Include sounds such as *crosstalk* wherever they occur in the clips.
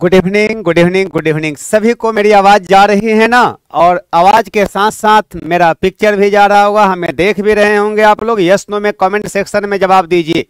good evening good evening good evening सभी को मेरी आवाज़ जा रही है ना और आवाज़ के साथ साथ मेरा पिक्चर भी जा रहा होगा हमें देख भी रहे होंगे आप लोग यस नो में कमेंट सेक्शन में जवाब दीजिए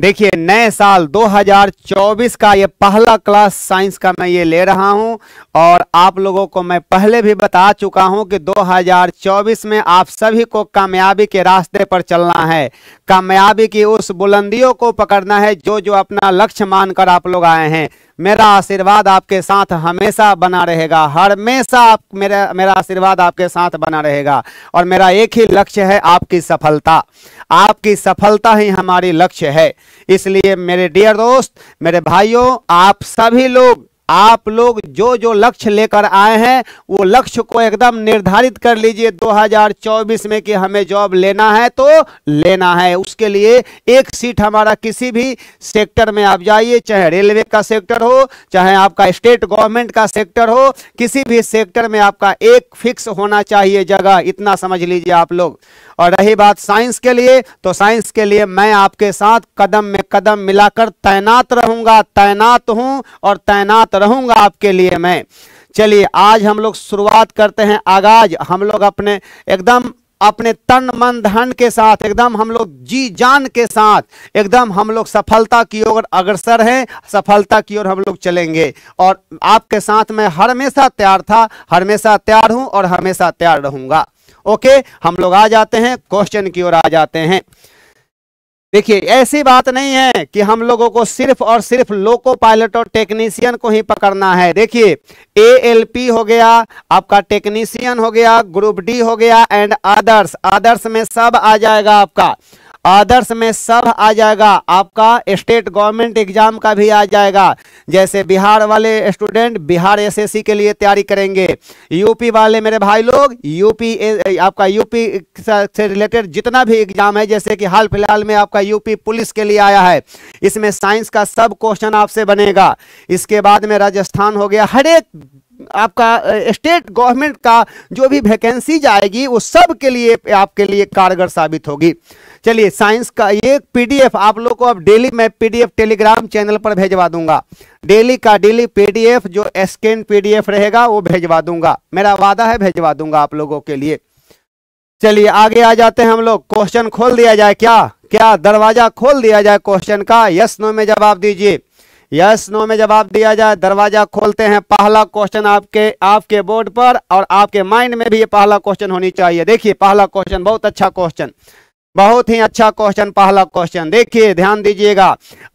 देखिए नए साल 2024 का ये पहला क्लास साइंस का मैं ये ले रहा हूं और आप लोगों को मैं पहले भी बता चुका हूं कि 2024 में आप सभी को कामयाबी के रास्ते पर चलना है कामयाबी की उस बुलंदियों को पकड़ना है जो जो अपना लक्ष्य मानकर आप लोग आए हैं मेरा आशीर्वाद आपके साथ हमेशा बना रहेगा हमेशा आप मेरा मेरा आशीर्वाद आपके साथ बना रहेगा और मेरा एक ही लक्ष्य है आपकी सफलता आपकी सफलता ही हमारी लक्ष्य है इसलिए मेरे डियर दोस्त मेरे भाइयों आप सभी लोग आप लोग जो जो लक्ष्य लेकर आए हैं वो लक्ष्य को एकदम निर्धारित कर लीजिए 2024 में कि हमें जॉब लेना है तो लेना है उसके लिए एक सीट हमारा किसी भी सेक्टर में आप जाइए चाहे रेलवे का सेक्टर हो चाहे आपका स्टेट गवर्नमेंट का सेक्टर हो किसी भी सेक्टर में आपका एक फिक्स होना चाहिए जगह इतना समझ लीजिए आप लोग और रही बात साइंस के लिए तो साइंस के लिए मैं आपके साथ कदम में कदम मिलाकर तैनात रहूंगा तैनात हूं और तैनात रहूंगा आपके लिए मैं चलिए आज हम लोग शुरुआत करते हैं आगाज हम लोग अपने एकदम अपने तन मन धन के साथ एकदम हम लोग जी जान के साथ एकदम हम लोग सफलता की ओर अग्रसर हैं सफलता की ओर हम लोग चलेंगे और आपके साथ मैं हमेशा तैयार था हमेशा तैयार हूं और हमेशा तैयार रहूंगा ओके हम लोग आ जाते हैं क्वेश्चन की ओर आ जाते हैं देखिए ऐसी बात नहीं है कि हम लोगों को सिर्फ और सिर्फ लोको पायलट और टेक्नीशियन को ही पकड़ना है देखिए एएलपी हो गया आपका टेक्नीशियन हो गया ग्रुप डी हो गया एंड आदर्श आदर्श में सब आ जाएगा आपका आदर्श में सब आ जाएगा आपका स्टेट गवर्नमेंट एग्जाम का भी आ जाएगा जैसे बिहार वाले स्टूडेंट बिहार एसएससी के लिए तैयारी करेंगे यूपी वाले मेरे भाई लोग यूपी आपका यूपी से रिलेटेड जितना भी एग्जाम है जैसे कि हाल फिलहाल में आपका यूपी पुलिस के लिए आया है इसमें साइंस का सब क्वेश्चन आपसे बनेगा इसके बाद में राजस्थान हो गया हर एक आपका स्टेट गवर्नमेंट का जो भी वैकेंसी जाएगी वो सब के लिए आपके लिए कारगर साबित होगी चलिए साइंस का ये पीडीएफ आप लोग को अब डेली मैं पीडीएफ टेलीग्राम चैनल पर भेजवा दूंगा डेली का डेली पीडीएफ जो स्कैन पीडीएफ रहेगा वो भेजवा दूंगा मेरा वादा है भेजवा दूंगा आप लोगों के लिए चलिए आगे आ जाते हैं हम लोग क्वेश्चन खोल दिया जाए क्या क्या दरवाजा खोल दिया जाए क्वेश्चन का यस नो में जवाब दीजिए यस नो में जवाब दिया जाए दरवाजा खोलते हैं पहला क्वेश्चन आपके आपके बोर्ड पर और आपके माइंड में भी ये पहला क्वेश्चन होनी चाहिए देखिए पहला क्वेश्चन बहुत अच्छा क्वेश्चन बहुत ही अच्छा क्वेश्चन पहला क्वेश्चन देखिए ध्यान दीजिएगा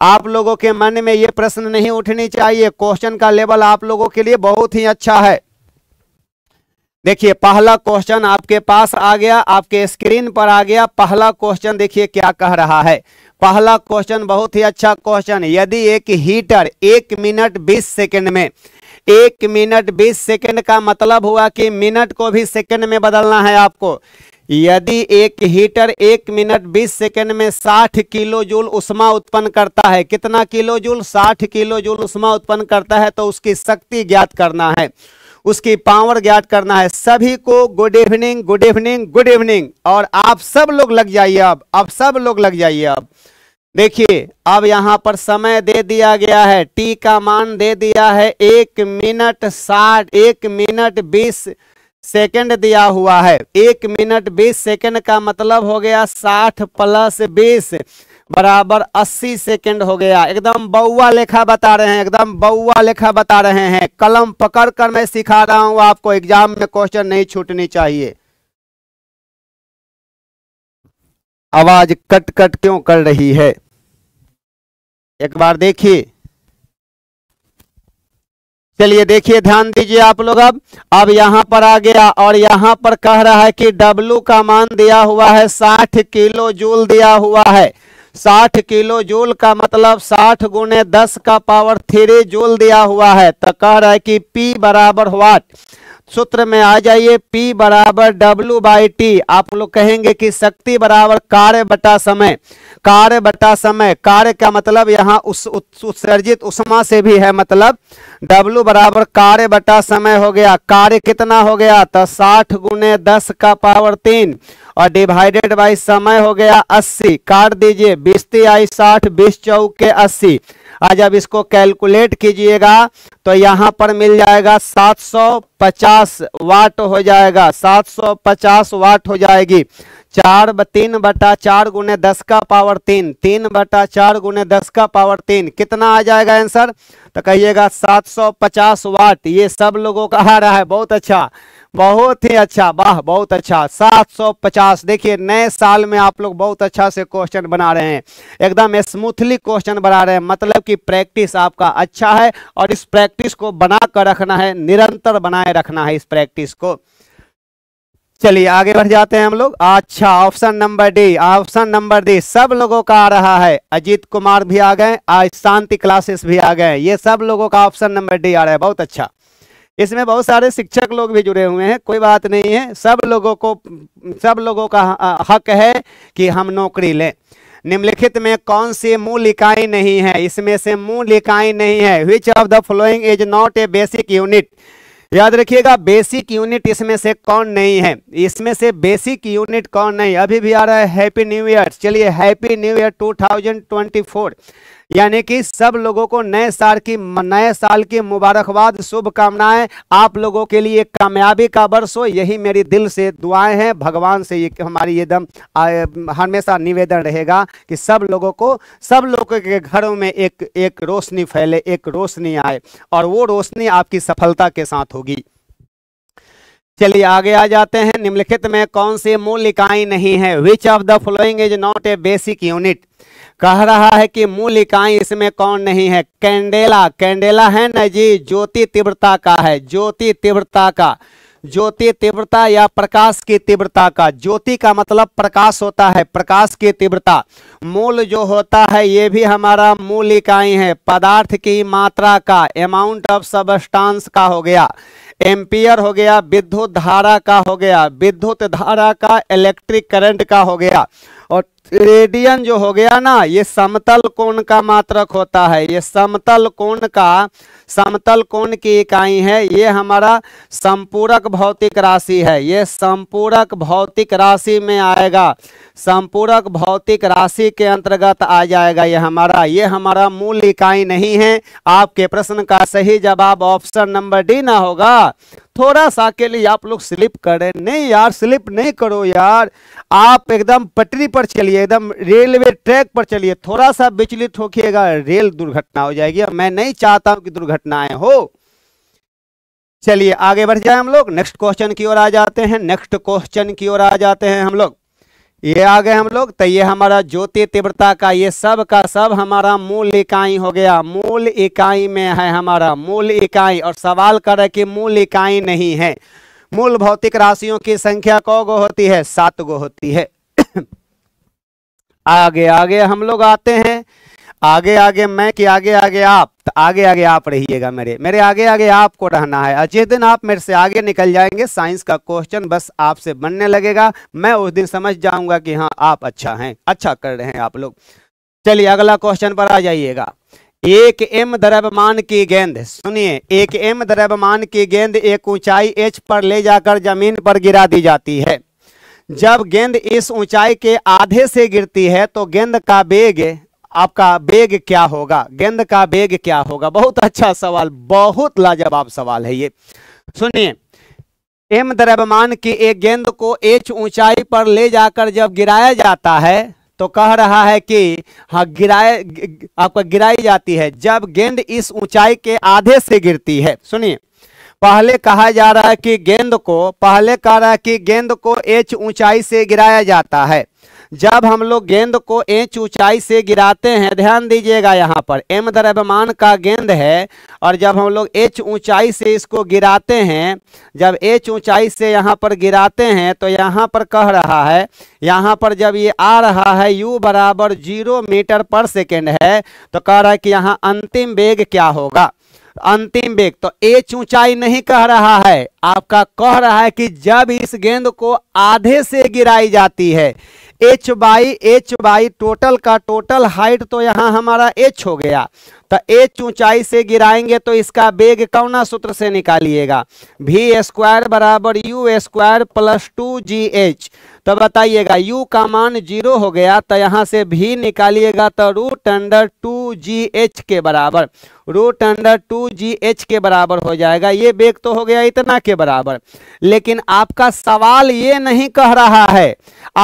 आप लोगों के मन में ये प्रश्न नहीं उठनी चाहिए क्वेश्चन का लेवल आप लोगों के लिए बहुत ही अच्छा है देखिए पहला क्वेश्चन आपके पास आ गया आपके स्क्रीन पर आ गया पहला क्वेश्चन देखिए क्या कह रहा है पहला क्वेश्चन बहुत ही अच्छा क्वेश्चन यदि एक हीटर एक मिनट बीस सेकंड में एक मिनट बीस सेकंड का मतलब हुआ कि मिनट को भी सेकंड में बदलना है आपको यदि एक हीटर एक मिनट बीस सेकेंड में साठ किलो जूल उष्मा उत्पन्न करता है कितना किलो जूल साठ किलो जूल उष्मा उत्पन्न करता है तो उसकी शक्ति ज्ञात करना है उसकी पावर ज्ञात करना है सभी को good evening good evening good evening और आप सब लोग लग जाइए अब अब सब लोग लग जाइए अब देखिए अब यहाँ पर समय दे दिया गया है टी का मान दे दिया है एक मिनट साठ एक मिनट बीस सेकंड दिया हुआ है एक मिनट बीस सेकंड का मतलब हो गया साठ प्लस बीस बराबर अस्सी सेकंड हो गया एकदम बउआ लेखा बता रहे हैं एकदम बउआ लेखा बता रहे हैं कलम पकड़ कर मैं सिखा रहा हूं आपको एग्जाम में क्वेश्चन नहीं छूटनी चाहिए आवाज कट कट क्यों कर रही है एक बार देखिए चलिए देखिए ध्यान दीजिए आप लोग अब अब यहाँ पर आ गया और यहाँ पर कह रहा है कि W का मान दिया हुआ है 60 किलो जूल दिया हुआ है 60 किलो जूल का मतलब 60 गुणे दस का पावर थ्री जूल दिया हुआ है तो कह रहा है कि P बराबर वाट सूत्र में आ जाइए P बराबर W बाई टी आप लोग कहेंगे कि शक्ति बराबर कार्य बटा समय कार्य बटा समय कार्य का मतलब यहाँ उस उत्सर्जित उष्मा से भी है मतलब W बराबर कार्य बटा समय हो गया कार्य कितना हो गया तो 60 गुने दस का पावर तीन और डिवाइडेड बाई समय हो गया 80 काट दीजिए बीस आई साठ बीस चौके के अस्सी आज अब इसको कैलकुलेट कीजिएगा तो यहाँ पर मिल जाएगा 750 वाट हो जाएगा 750 वाट हो जाएगी चार तीन बटा चार गुने दस का पावर तीन तीन बटा चार गुने दस का पावर तीन कितना आ जाएगा आंसर तो कहिएगा सात सौ पचास वाट ये सब लोगों का आ रहा है बहुत अच्छा बहुत ही अच्छा वाह बहुत अच्छा सात सौ पचास देखिए नए साल में आप लोग बहुत अच्छा से क्वेश्चन बना रहे हैं एकदम स्मूथली क्वेश्चन बना रहे हैं मतलब कि प्रैक्टिस आपका अच्छा है और इस प्रैक्टिस को बना कर रखना है निरंतर बनाए रखना है इस प्रैक्टिस को चलिए आगे बढ़ जाते हैं हम लोग अच्छा option number D option number D सब लोगों का आ रहा है अजीत कुमार भी आ गए आज शांति क्लासेस भी आ गए ये सब लोगों का ऑप्शन नंबर डी आ रहा है बहुत अच्छा इसमें बहुत सारे शिक्षक लोग भी जुड़े हुए हैं कोई बात नहीं है सब लोगों को सब लोगों का हक है कि हम नौकरी लें निम्नलिखित में कौन सी मूल इकाई नहीं है इसमें से मूल इकाई नहीं है which of the flowing is not a basic unit याद रखिएगा बेसिक यूनिट इसमें से कौन नहीं है इसमें से बेसिक यूनिट कौन नहीं अभी भी आ रहा है हैप्पी न्यू ईयर चलिए हैप्पी न्यू ईयर 2024 यानी कि सब लोगों को नए साल की नए साल की मुबारकबाद शुभकामनाएं आप लोगों के लिए कामयाबी का वर्ष हो यही मेरी दिल से दुआएं हैं भगवान से ये हमारी एकदम हमेशा निवेदन रहेगा कि सब लोगों को सब लोगों के घरों में एक एक रोशनी फैले एक रोशनी आए और वो रोशनी आपकी सफलता के साथ होगी चलिए आगे आ जाते हैं निम्नलिखित में कौन सी मूल इकाई नहीं है which of the flowing is not a basic unit कह रहा है कि मूल इकाई इसमें कौन नहीं है कैंडेला कैंडेला है ना जी ज्योति तीव्रता का है ज्योति तीव्रता का ज्योति तीव्रता या प्रकाश की तीव्रता का ज्योति का मतलब प्रकाश होता है प्रकाश की तीव्रता मूल जो होता है ये भी हमारा मूल इकाई है पदार्थ की मात्रा का अमाउंट ऑफ सबस्टांस का हो गया एम्पियर हो गया विद्युत धारा का हो गया विद्युत धारा का इलेक्ट्रिक करंट का हो गया और रेडियन जो हो गया ना ये समतल कोण का मात्रक होता है ये समतल कोण का समतल कोण की इकाई है ये हमारा संपूरक भौतिक राशि है ये संपूरक भौतिक राशि में आएगा संपूरक भौतिक राशि के अंतर्गत आ जाएगा ये हमारा ये हमारा मूल इकाई नहीं है आपके प्रश्न का सही जवाब ऑप्शन नंबर डी ना होगा थोड़ा सा के लिए आप लोग स्लिप करें नहीं यार स्लिप नहीं करो यार आप एकदम पटरी पर चलिए चलिए एकदम रेलवे ट्रैक पर चलिए थोड़ा सा विचलित होखिएगा रेल दुर्घटना हो जाएगी और मैं नहीं चाहता हूं कि दुर्घटनाएं हो चलिए आगे बढ़ जाए हम लोग नेक्स्ट क्वेश्चन की ओर आ जाते हैं नेक्स्ट क्वेश्चन की ओर आ जाते हैं हम लोग ये आ गए हम लोग तो ये हमारा ज्योति तीव्रता का ये सब का सब हमारा मूल इकाई हो गया मूल इकाई में है हमारा मूल इकाई और सवाल कर रहे कि मूल इकाई नहीं है मूल भौतिक राशियों की संख्या कौ गो होती है सात गो होती है आगे आगे हम लोग आते हैं आगे आगे मैं कि आगे आगे आप तो आगे आगे आप रहिएगा मेरे मेरे आगे आगे आपको रहना है जिस दिन आप मेरे से आगे निकल जाएंगे साइंस का क्वेश्चन बस आपसे बनने लगेगा मैं उस दिन समझ जाऊंगा कि हाँ आप अच्छा हैं अच्छा कर रहे हैं आप लोग चलिए अगला क्वेश्चन पर आ जाइएगा एक एम द्रव्यमान की गेंद सुनिए एक एम द्रव्यमान की गेंद एक ऊंचाई एच पर ले जाकर जमीन पर गिरा दी जाती है जब गेंद इस ऊंचाई के आधे से गिरती है तो गेंद का वेग आपका वेग क्या होगा गेंद का वेग क्या होगा बहुत अच्छा सवाल बहुत लाजवाब सवाल है ये सुनिए एम द्रव्यमान की एक गेंद को एच ऊंचाई पर ले जाकर जब गिराया जाता है तो कह रहा है कि हाँ गिराए आपका गिराई जाती है जब गेंद इस ऊंचाई के आधे से गिरती है सुनिए पहले कहा जा रहा है कि गेंद को पहले कह रहा है कि गेंद को एच ऊंचाई से गिराया जाता है जब हम लोग गेंद को एच ऊंचाई से गिराते हैं ध्यान दीजिएगा यहाँ पर एम द्रव्यमान का गेंद है और जब हम लोग एच ऊंचाई से इसको गिराते हैं जब एच ऊंचाई से यहाँ पर गिराते हैं तो यहाँ पर कह रहा है यहाँ पर जब ये आ रहा है u बराबर जीरो मीटर पर सेकेंड है तो कह रहा है कि यहाँ अंतिम वेग क्या होगा अंतिम बेग तो एच ऊंचाई नहीं कह रहा है आपका कह रहा है कि जब इस गेंद को आधे से गिराई जाती है H by H by total का टोटल हाइट तो यहाँ हमारा एच हो गया तो एच ऊंचाई से गिराएंगे तो इसका बेग कौना सूत्र से निकालिएगा भी स्क्वायर बराबर you square plus two ji H तो बताइएगा यू का मान जीरो हो गया तो यहाँ से भी निकालिएगा तो रूट अंडर टू जी एच के बराबर रूट अंडर टू जी एच के बराबर हो जाएगा ये बेग तो हो गया इतना के बराबर लेकिन आपका सवाल ये नहीं कह रहा है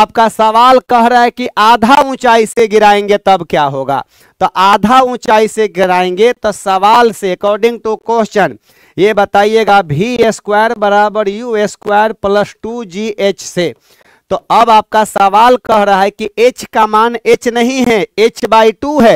आपका सवाल कह रहा है कि आधा ऊंचाई से गिराएंगे तब क्या होगा तो आधा ऊंचाई से गिराएंगे तो सवाल से अकॉर्डिंग टू क्वेश्चन ये बताइएगा भी स्क्वायर बराबर you square plus two ji h से तो अब आपका सवाल कह रहा है कि h का मान h नहीं है h बाई टू है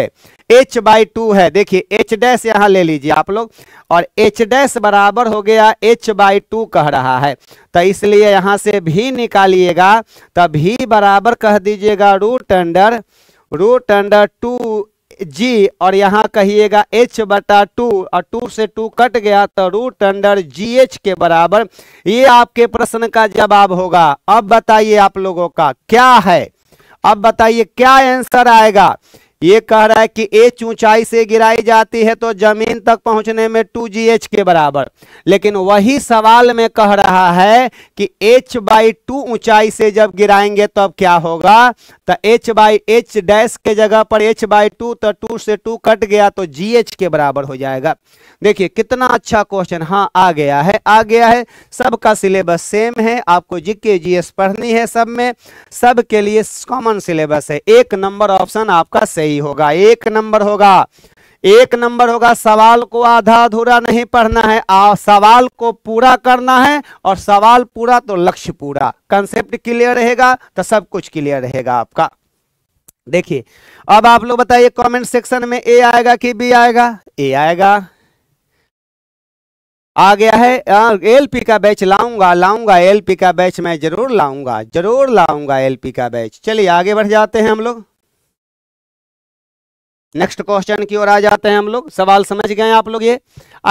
h बाई टू है देखिए h डैश यहाँ ले लीजिए आप लोग और h डैश बराबर हो गया h बाई टू कह रहा है तो इसलिए यहां से भी निकालिएगा तब भी बराबर कह दीजिएगा root under root under two g और यहाँ कहिएगा एच बटा टू और टू से टू कट गया तो रूट अंडर जी एच के बराबर ये आपके प्रश्न का जवाब होगा अब बताइए आप लोगों का क्या है अब बताइए क्या आंसर आएगा ये कह रहा है कि एच ऊंचाई से गिराई जाती है तो जमीन तक पहुंचने में टू जी एच के बराबर लेकिन वही सवाल में कह रहा है कि एच बाई टू ऊंचाई से जब गिराएंगे तब तो क्या होगा तो एच बाई एच डैश के जगह पर एच बाई टू तो टू से टू कट गया तो जी एच के बराबर हो जाएगा देखिए कितना अच्छा क्वेश्चन हाँ आ गया है आ गया है सबका सिलेबस सेम है आपको जीके जी पढ़नी है सब में सब के लिए कॉमन सिलेबस है एक नंबर ऑप्शन आपका सेम सही होगा एक नंबर होगा एक नंबर होगा सवाल को आधा अधूरा नहीं पढ़ना है आ, सवाल को पूरा करना है और सवाल पूरा तो लक्ष्य पूरा कंसेप्ट क्लियर रहेगा तो सब कुछ क्लियर रहेगा आपका देखिए अब आप लोग बताइए कमेंट सेक्शन में ए आएगा कि बी आएगा ए आएगा आ गया है एलपी का बैच लाऊंगा लाऊंगा एलपी का बैच मैं जरूर लाऊंगा जरूर लाऊंगा एलपी का बैच चलिए आगे बढ़ जाते हैं हम लोग नेक्स्ट क्वेश्चन की ओर आ जाते हैं हम लोग सवाल समझ गए आप लोग ये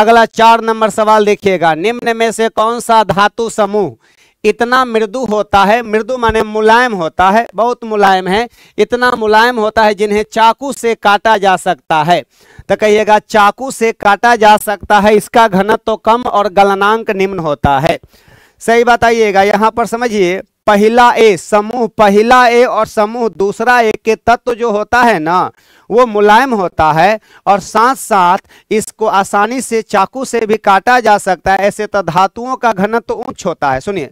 अगला चार नंबर सवाल देखिएगा निम्न में से कौन सा धातु समूह इतना मृदु होता है मृदु माने मुलायम होता है बहुत मुलायम है इतना मुलायम होता है जिन्हें चाकू से काटा जा सकता है तो कहिएगा चाकू से काटा जा सकता है इसका घनत्व तो कम और गलनांक निम्न होता है सही बताइएगा यहाँ पर समझिए पहला ए समूह पहला ए और समूह दूसरा ए के तत्व जो होता है ना वो मुलायम होता है और साथ साथ इसको आसानी से चाकू से भी काटा जा सकता है ऐसे तो धातुओं का घनत्व तो उच्च होता है सुनिए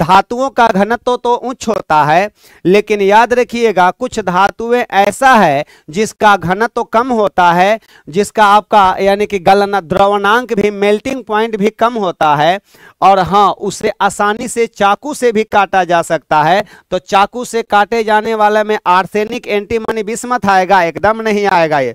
धातुओं का घनत्व तो उच्च होता है लेकिन याद रखिएगा कुछ धातुएं ऐसा है जिसका घनत्व कम होता है जिसका आपका यानी कि गलन द्रवणांक भी मेल्टिंग पॉइंट भी कम होता है और हाँ उसे आसानी से चाकू से भी काटा जा सकता है तो चाकू से काटे जाने वाले में आर्सेनिक एंटीमनी बिस्मत आएगा एकदम नहीं आएगा ये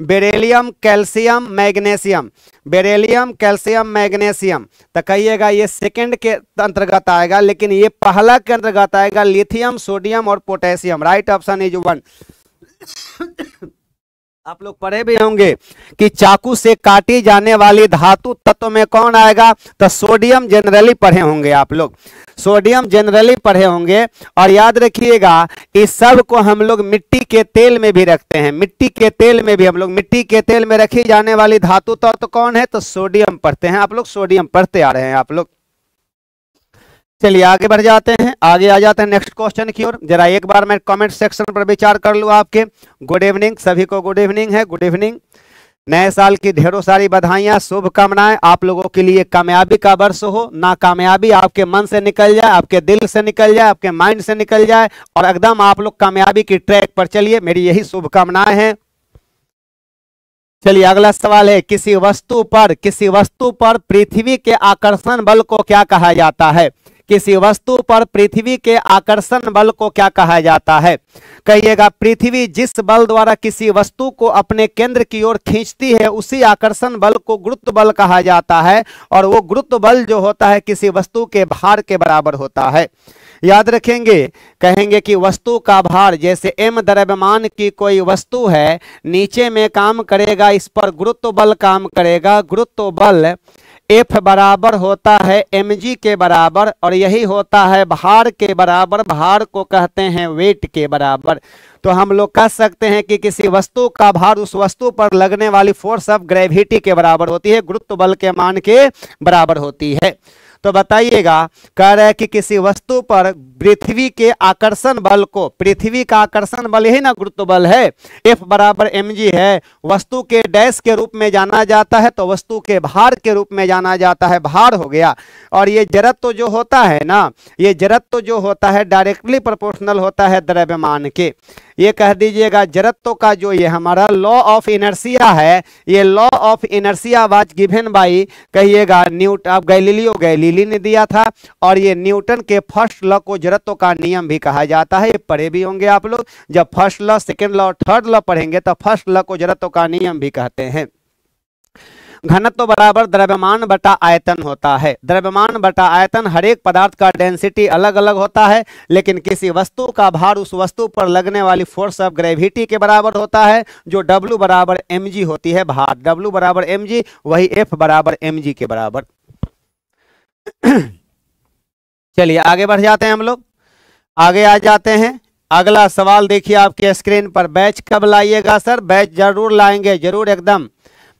beryllium calcium magnesium beryllium calcium magnesium तो कहिएगा ये सेकंड के अंतर्गत आएगा लेकिन ये पहला के अंतर्गत आएगा लिथियम सोडियम और potassium right option is one आप लोग पढ़े भी होंगे कि चाकू से काटी जाने वाली धातु तत्व में कौन आएगा तो सोडियम जनरली पढ़े होंगे आप लोग सोडियम जनरली पढ़े होंगे और याद रखिएगा इस सब को हम लोग मिट्टी के तेल में भी रखते हैं मिट्टी के तेल में भी हम लोग मिट्टी के तेल में रखी जाने वाली धातु तत्व तो कौन है तो सोडियम पढ़ते हैं आप लोग सोडियम पढ़ते आ रहे हैं आप लोग चलिए आगे बढ़ जाते हैं आगे आ जाते हैं नेक्स्ट क्वेश्चन की ओर जरा एक बार मैं कमेंट सेक्शन पर विचार कर लू आपके गुड इवनिंग सभी को गुड इवनिंग है गुड इवनिंग नए साल की ढेरों सारी बधाइयां शुभकामनाएं आप लोगों के लिए कामयाबी का वर्ष हो नाकामयाबी आपके मन से निकल जाए आपके दिल से निकल जाए आपके माइंड से निकल जाए और एकदम आप लोग कामयाबी की ट्रैक पर चलिए मेरी यही शुभकामनाएं हैं चलिए अगला सवाल है किसी वस्तु पर किसी वस्तु पर पृथ्वी के आकर्षण बल को क्या कहा जाता है किसी वस्तु पर पृथ्वी के आकर्षण बल को क्या कहा जाता है कहिएगा पृथ्वी जिस बल द्वारा किसी वस्तु को अपने केंद्र की ओर खींचती है उसी आकर्षण बल को गुरुत्व बल कहा जाता है और वो गुरुत्व बल जो होता है किसी वस्तु के भार के बराबर होता है याद रखेंगे कहेंगे कि वस्तु का भार जैसे एम द्रव्यमान की कोई वस्तु है नीचे में काम करेगा इस पर गुरुत्व बल काम करेगा गुरुत्व बल एफ बराबर होता है एम के बराबर और यही होता है भार के बराबर भार को कहते हैं वेट के बराबर तो हम लोग कह सकते हैं कि किसी वस्तु का भार उस वस्तु पर लगने वाली फोर्स ऑफ ग्रेविटी के बराबर होती है गुरुत्व बल के मान के बराबर होती है तो बताइएगा कह रहे कि किसी वस्तु पर पृथ्वी के आकर्षण बल को पृथ्वी का आकर्षण बल यही ना गुरुत्व बल है एफ बराबर एम है वस्तु के डैश के रूप में जाना जाता है तो वस्तु के भार के रूप में जाना जाता है भार हो गया और ये जरत तो जो होता है ना ये जरत तो जो होता है डायरेक्टली प्रोपोर्शनल होता है द्रव्यमान के ये कह दीजिएगा जड़त्व का जो ये हमारा लॉ ऑफ इनर्सिया है ये law of inertia was given by कहिएगा न्यूट अब गैलीलियो गैलीली ने दिया था और ये न्यूटन के फर्स्ट लॉ को जड़त्व का नियम भी कहा जाता है ये पढ़े भी होंगे आप लोग जब first law second law third law पढ़ेंगे तो फर्स्ट लॉ को जड़त्व का नियम भी कहते हैं घनत्व बराबर द्रव्यमान बटा आयतन होता है द्रव्यमान बटा आयतन हरेक पदार्थ का डेंसिटी अलग अलग होता है लेकिन किसी वस्तु का भार उस वस्तु पर लगने वाली फोर्स ऑफ ग्रेविटी के बराबर होता है जो डब्ल्यू बराबर एम होती है भार डब्ल्यू बराबर एम वही एफ बराबर एम के बराबर चलिए आगे बढ़ जाते हैं हम लोग आगे आ जाते हैं अगला सवाल देखिए आपके स्क्रीन पर बैच कब लाइएगा सर बैच जरूर लाएंगे जरूर एकदम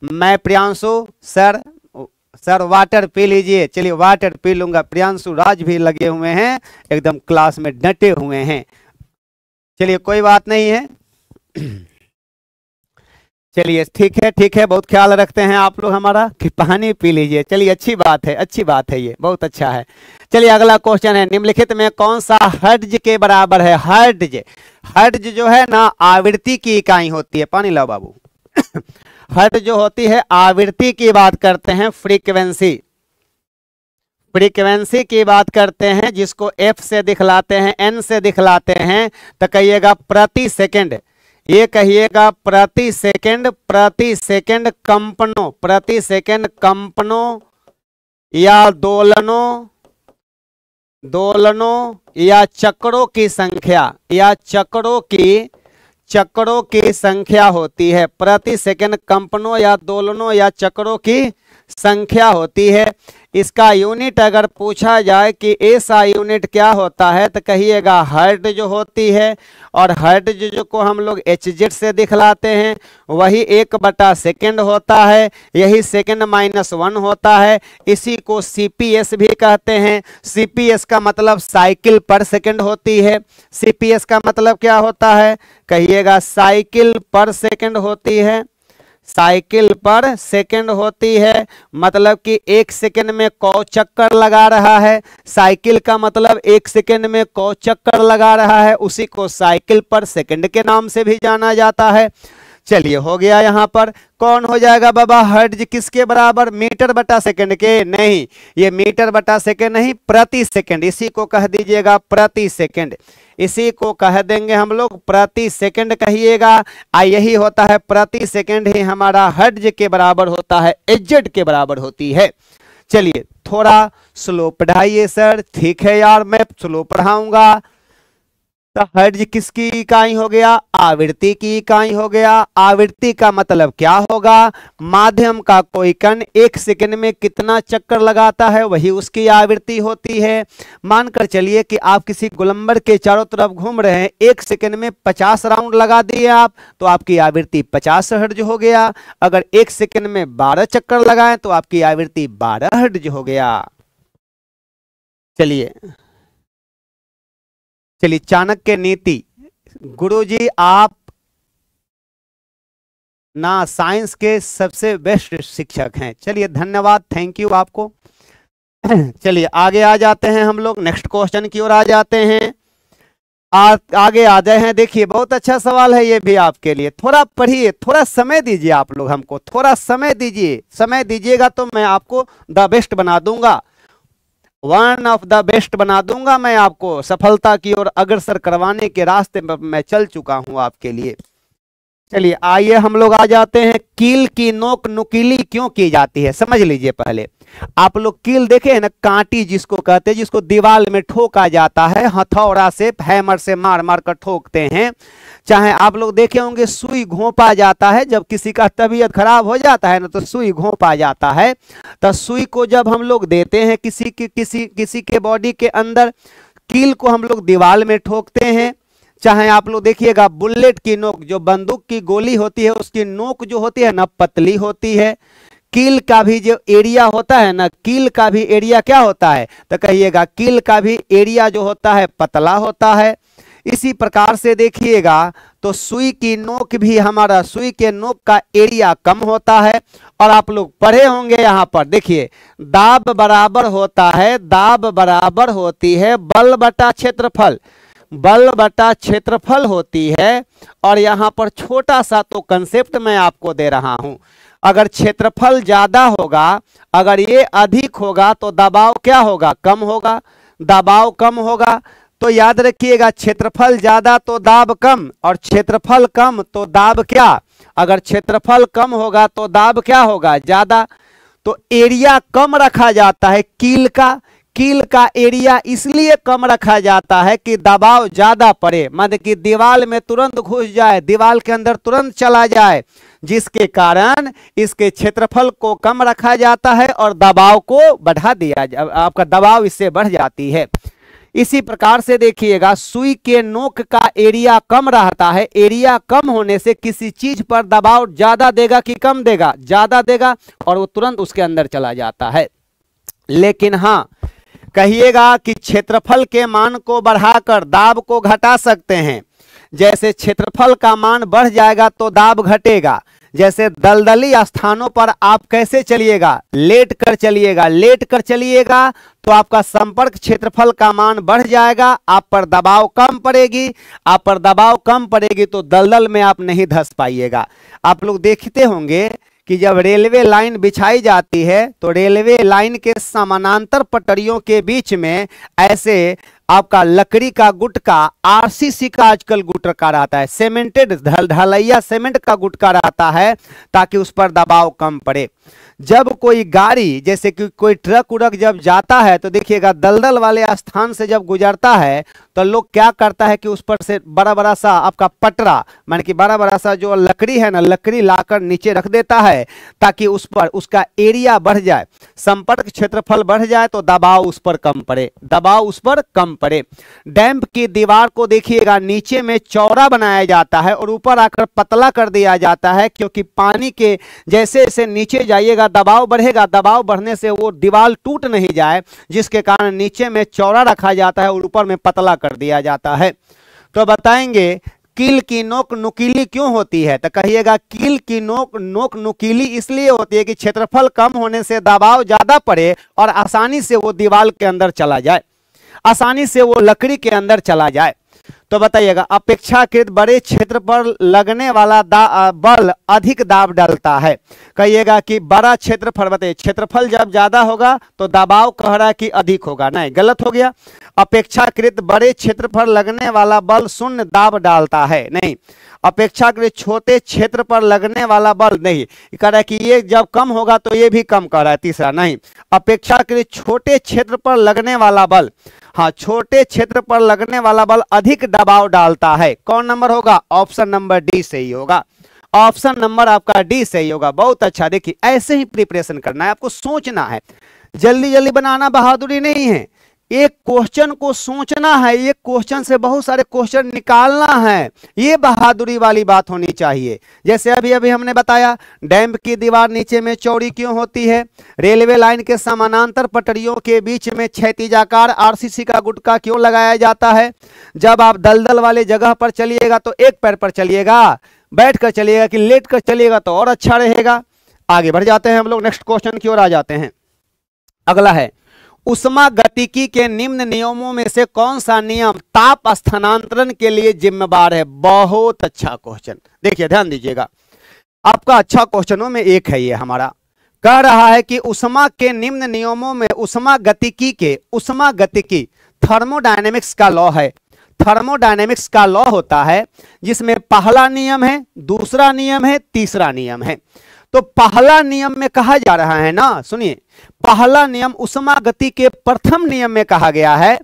मैं प्रियांशु सर सर वाटर पी लीजिए चलिए वाटर पी लूंगा प्रियांशु राज भी लगे हुए हैं एकदम क्लास में डटे हुए हैं चलिए कोई बात नहीं है चलिए ठीक है ठीक है बहुत ख्याल रखते हैं आप लोग हमारा कि पानी पी लीजिए चलिए अच्छी बात है अच्छी बात है ये बहुत अच्छा है चलिए अगला क्वेश्चन है निम्नलिखित में कौन सा हर्ज के बराबर है हर्ज हर्ज जो है ना आवृत्ति की इकाई होती है पानी लाओ बाबू हट जो होती है आवृत्ति की बात करते हैं फ्रीक्वेंसी फ्रीक्वेंसी की बात करते हैं जिसको एफ से दिखलाते हैं एन से दिखलाते हैं तो कहिएगा प्रति सेकंड ये कहिएगा प्रति सेकंड प्रति सेकंड कंपनों प्रति सेकंड कंपनों या दोलनों दोलनों या चक्रों की संख्या या चक्रों की चक्रों की संख्या होती है प्रति सेकंड कंपनों या दोलनों या चक्रों की संख्या होती है इसका यूनिट अगर पूछा जाए कि ऐसा यूनिट क्या होता है तो कहिएगा हर्ट जो होती है और हर्ट जो, जो को हम लोग एच जेड से दिखलाते हैं वही एक बटा सेकेंड होता है यही सेकेंड माइनस वन होता है इसी को सी भी कहते हैं सी का मतलब साइकिल पर सेकेंड होती है सी का मतलब क्या होता है कहिएगा साइकिल पर सेकेंड होती है साइकिल पर सेकंड होती है मतलब कि एक सेकंड में कौ चक्कर लगा रहा है साइकिल का मतलब एक सेकंड में कौ चक्कर लगा रहा है उसी को साइकिल पर सेकंड के नाम से भी जाना जाता है चलिए हो गया यहाँ पर कौन हो जाएगा बाबा हर्ज किसके बराबर मीटर बटा सेकंड के नहीं ये मीटर बटा सेकंड नहीं प्रति सेकंड इसी को कह दीजिएगा प्रति सेकंड इसी को कह देंगे हम लोग प्रति सेकंड कहिएगा आ यही होता है प्रति सेकंड ही हमारा हर्ज के बराबर होता है एजट के बराबर होती है चलिए थोड़ा स्लो पढ़ाइए सर ठीक है यार मैं स्लो पढ़ाऊंगा तो हर्ज किसकी इकाई हो गया आवृत्ति की इकाई हो गया आवृत्ति का मतलब क्या होगा माध्यम का कोई कण एक सेकंड में कितना चक्कर लगाता है वही उसकी आवृत्ति होती है मानकर चलिए कि आप किसी गुलंबर के चारों तरफ घूम रहे हैं एक सेकंड में पचास राउंड लगा दिए आप तो आपकी आवृत्ति पचास हर्ज हो गया अगर एक सेकेंड में बारह चक्कर लगाए तो आपकी आवृत्ति बारह हर्ज हो गया चलिए लिए चाणक्य नीति गुरुजी आप ना साइंस के सबसे बेस्ट शिक्षक हैं चलिए धन्यवाद थैंक यू आपको *clears throat* चलिए आगे आ जाते हैं हम लोग नेक्स्ट क्वेश्चन की ओर आ जाते हैं आ, आगे आ जाए हैं देखिए बहुत अच्छा सवाल है ये भी आपके लिए थोड़ा पढ़िए थोड़ा समय दीजिए आप लोग हमको थोड़ा समय दीजिए समय दीजिएगा तो मैं आपको द बेस्ट बना दूंगा वन ऑफ द बेस्ट बना दूंगा मैं आपको सफलता की ओर अग्रसर करवाने के रास्ते में मैं चल चुका हूं आपके लिए चलिए आइए हम लोग आ जाते हैं कील की नोक नुकीली क्यों की जाती है समझ लीजिए पहले आप लोग कील देखे हैं ना कांटी जिसको कहते हैं जिसको दीवाल में ठोका जाता है हथौड़ा से हैमर से मार मार कर ठोकते हैं चाहे आप लोग देखे होंगे सुई घोंपा जाता है जब किसी का तबीयत खराब हो जाता है ना तो सुई घोंपा जाता है तो सुई को जब हम लोग देते हैं किसी की किसी किसी के बॉडी के अंदर कील को हम लोग दीवाल में ठोकते हैं चाहे आप लोग देखिएगा बुलेट की नोक जो बंदूक की गोली होती है उसकी नोक जो होती है ना पतली होती है कील का भी जो एरिया होता है ना कील का भी एरिया क्या होता है तो कहिएगा किल का भी एरिया जो होता है पतला होता है इसी प्रकार से देखिएगा तो सुई की नोक भी हमारा सुई के नोक का एरिया कम होता है और आप लोग पढ़े होंगे यहाँ पर देखिए दाब बराबर होता है दाब बराबर होती है बल बटा क्षेत्रफल बल बटा क्षेत्रफल होती है और यहाँ पर छोटा सा तो कंसेप्ट मैं आपको दे रहा हूँ अगर क्षेत्रफल ज़्यादा होगा अगर ये अधिक होगा तो दबाव क्या होगा कम होगा दबाव कम होगा तो याद रखिएगा क्षेत्रफल ज़्यादा तो दाब कम और क्षेत्रफल कम तो दाब क्या अगर क्षेत्रफल कम होगा तो दाब क्या होगा ज़्यादा तो एरिया कम रखा जाता है कील का कील का एरिया इसलिए कम रखा जाता है कि दबाव ज़्यादा पड़े मत कि दीवाल में तुरंत घुस जाए दीवाल के अंदर तुरंत चला जाए जिसके कारण इसके क्षेत्रफल को कम रखा जाता है और दबाव को बढ़ा दिया आपका दबाव इससे बढ़ जाती है इसी प्रकार से देखिएगा सुई के नोक का एरिया कम रहता है एरिया कम होने से किसी चीज पर दबाव ज्यादा देगा कि कम देगा ज्यादा देगा और वो तुरंत उसके अंदर चला जाता है लेकिन हाँ कहिएगा कि क्षेत्रफल के मान को बढ़ाकर दाब को घटा सकते हैं जैसे क्षेत्रफल का मान बढ़ जाएगा तो दाब घटेगा जैसे दलदली स्थानों पर आप कैसे चलिएगा लेट कर चलिएगा लेट कर चलिएगा तो आपका संपर्क क्षेत्रफल का मान बढ़ जाएगा आप पर दबाव कम पड़ेगी आप पर दबाव कम पड़ेगी तो दलदल में आप नहीं धस पाइएगा आप लोग देखते होंगे कि जब रेलवे लाइन बिछाई जाती है तो रेलवे लाइन के समानांतर पटरियों के बीच में ऐसे आपका लकड़ी का गुटका आरसीसी का आजकल गुटका रहता है सीमेंटेड ढलैया सेमेंट का गुटका रहता है ताकि उस पर दबाव कम पड़े जब कोई गाड़ी जैसे कि कोई ट्रक उड़क जब जाता है तो देखिएगा दलदल वाले स्थान से जब गुजरता है तो लोग क्या करता है कि उस पर से बड़ा बड़ा सा आपका पटरा मान कि बड़ा बड़ा सा जो लकड़ी है ना लकड़ी लाकर नीचे रख देता है ताकि उस पर उसका एरिया बढ़ जाए संपर्क क्षेत्रफल बढ़ जाए तो दबाव उस पर कम पड़े दबाव उस पर कम पड़े डैम्प की दीवार को देखिएगा नीचे में चौड़ा बनाया जाता है और ऊपर आकर पतला कर दिया जाता है क्योंकि पानी के जैसे जैसे नीचे जाइएगा का दबाव बढ़ेगा दबाव बढ़ने से वो दीवार टूट नहीं जाए जिसके कारण नीचे में चौड़ा रखा जाता है और ऊपर में पतला कर दिया जाता है तो बताएंगे कील की नोक नुकीली क्यों होती है तो कहिएगा कील की नोक नोक नुकीली इसलिए होती है कि क्षेत्रफल कम होने से दबाव ज़्यादा पड़े और आसानी से वो दीवार के अंदर चला जाए आसानी से वो लकड़ी के अंदर चला जाए तो बताइएगा अपेक्षाकृत बड़े क्षेत्र पर लगने वाला दा, बल अधिक दाब डालता है कहिएगा कि बड़ा क्षेत्रफल बताइए क्षेत्रफल जब ज्यादा होगा तो दबाव कह रहा है कि अधिक होगा नहीं गलत हो गया अपेक्षाकृत बड़े क्षेत्र पर लगने वाला बल शून्य दाब डालता है नहीं अपेक्षाकृत छोटे क्षेत्र पर लगने वाला बल नहीं कह रहा है कि ये जब कम होगा तो ये भी कम कर रहा है तीसरा नहीं अपेक्षाकृत छोटे क्षेत्र पर लगने वाला बल हाँ छोटे क्षेत्र पर लगने वाला बल अधिक दबाव डालता है कौन नंबर होगा ऑप्शन नंबर डी सही होगा ऑप्शन नंबर आपका डी सही होगा बहुत अच्छा देखिए ऐसे ही प्रिपरेशन करना है आपको सोचना है जल्दी जल्दी बनाना बहादुरी नहीं है एक क्वेश्चन को सोचना है एक क्वेश्चन से बहुत सारे क्वेश्चन निकालना है ये बहादुरी वाली बात होनी चाहिए जैसे अभी अभी हमने बताया डैम की दीवार नीचे में चौड़ी क्यों होती है रेलवे लाइन के समानांतर पटरियों के बीच में क्षैतिजाकार आरसीसी का गुटका क्यों लगाया जाता है जब आप दलदल वाले जगह पर चलिएगा तो एक पैर पर चलिएगा बैठ कर चलिएगा कि लेट कर चलिएगा तो और अच्छा रहेगा आगे बढ़ जाते हैं हम लोग नेक्स्ट क्वेश्चन की ओर आ जाते हैं अगला है उष्मा गतिकी के निम्न नियमों में से कौन सा नियम ताप स्थानांतरण के लिए जिम्मेवार है बहुत अच्छा क्वेश्चन देखिए ध्यान दीजिएगा आपका अच्छा क्वेश्चनों में एक है ये हमारा कह रहा है कि उष्मा के निम्न नियमों में उष्मा गतिकी के उष्मा गतिकी थर्मोडाइनेमिक्स का लॉ है थर्मोडाइनेमिक्स का लॉ होता है जिसमें पहला नियम है दूसरा नियम है तीसरा नियम है तो पहला नियम में कहा जा रहा है ना सुनिए पहला नियम उष्मा गति के प्रथम नियम में कहा गया है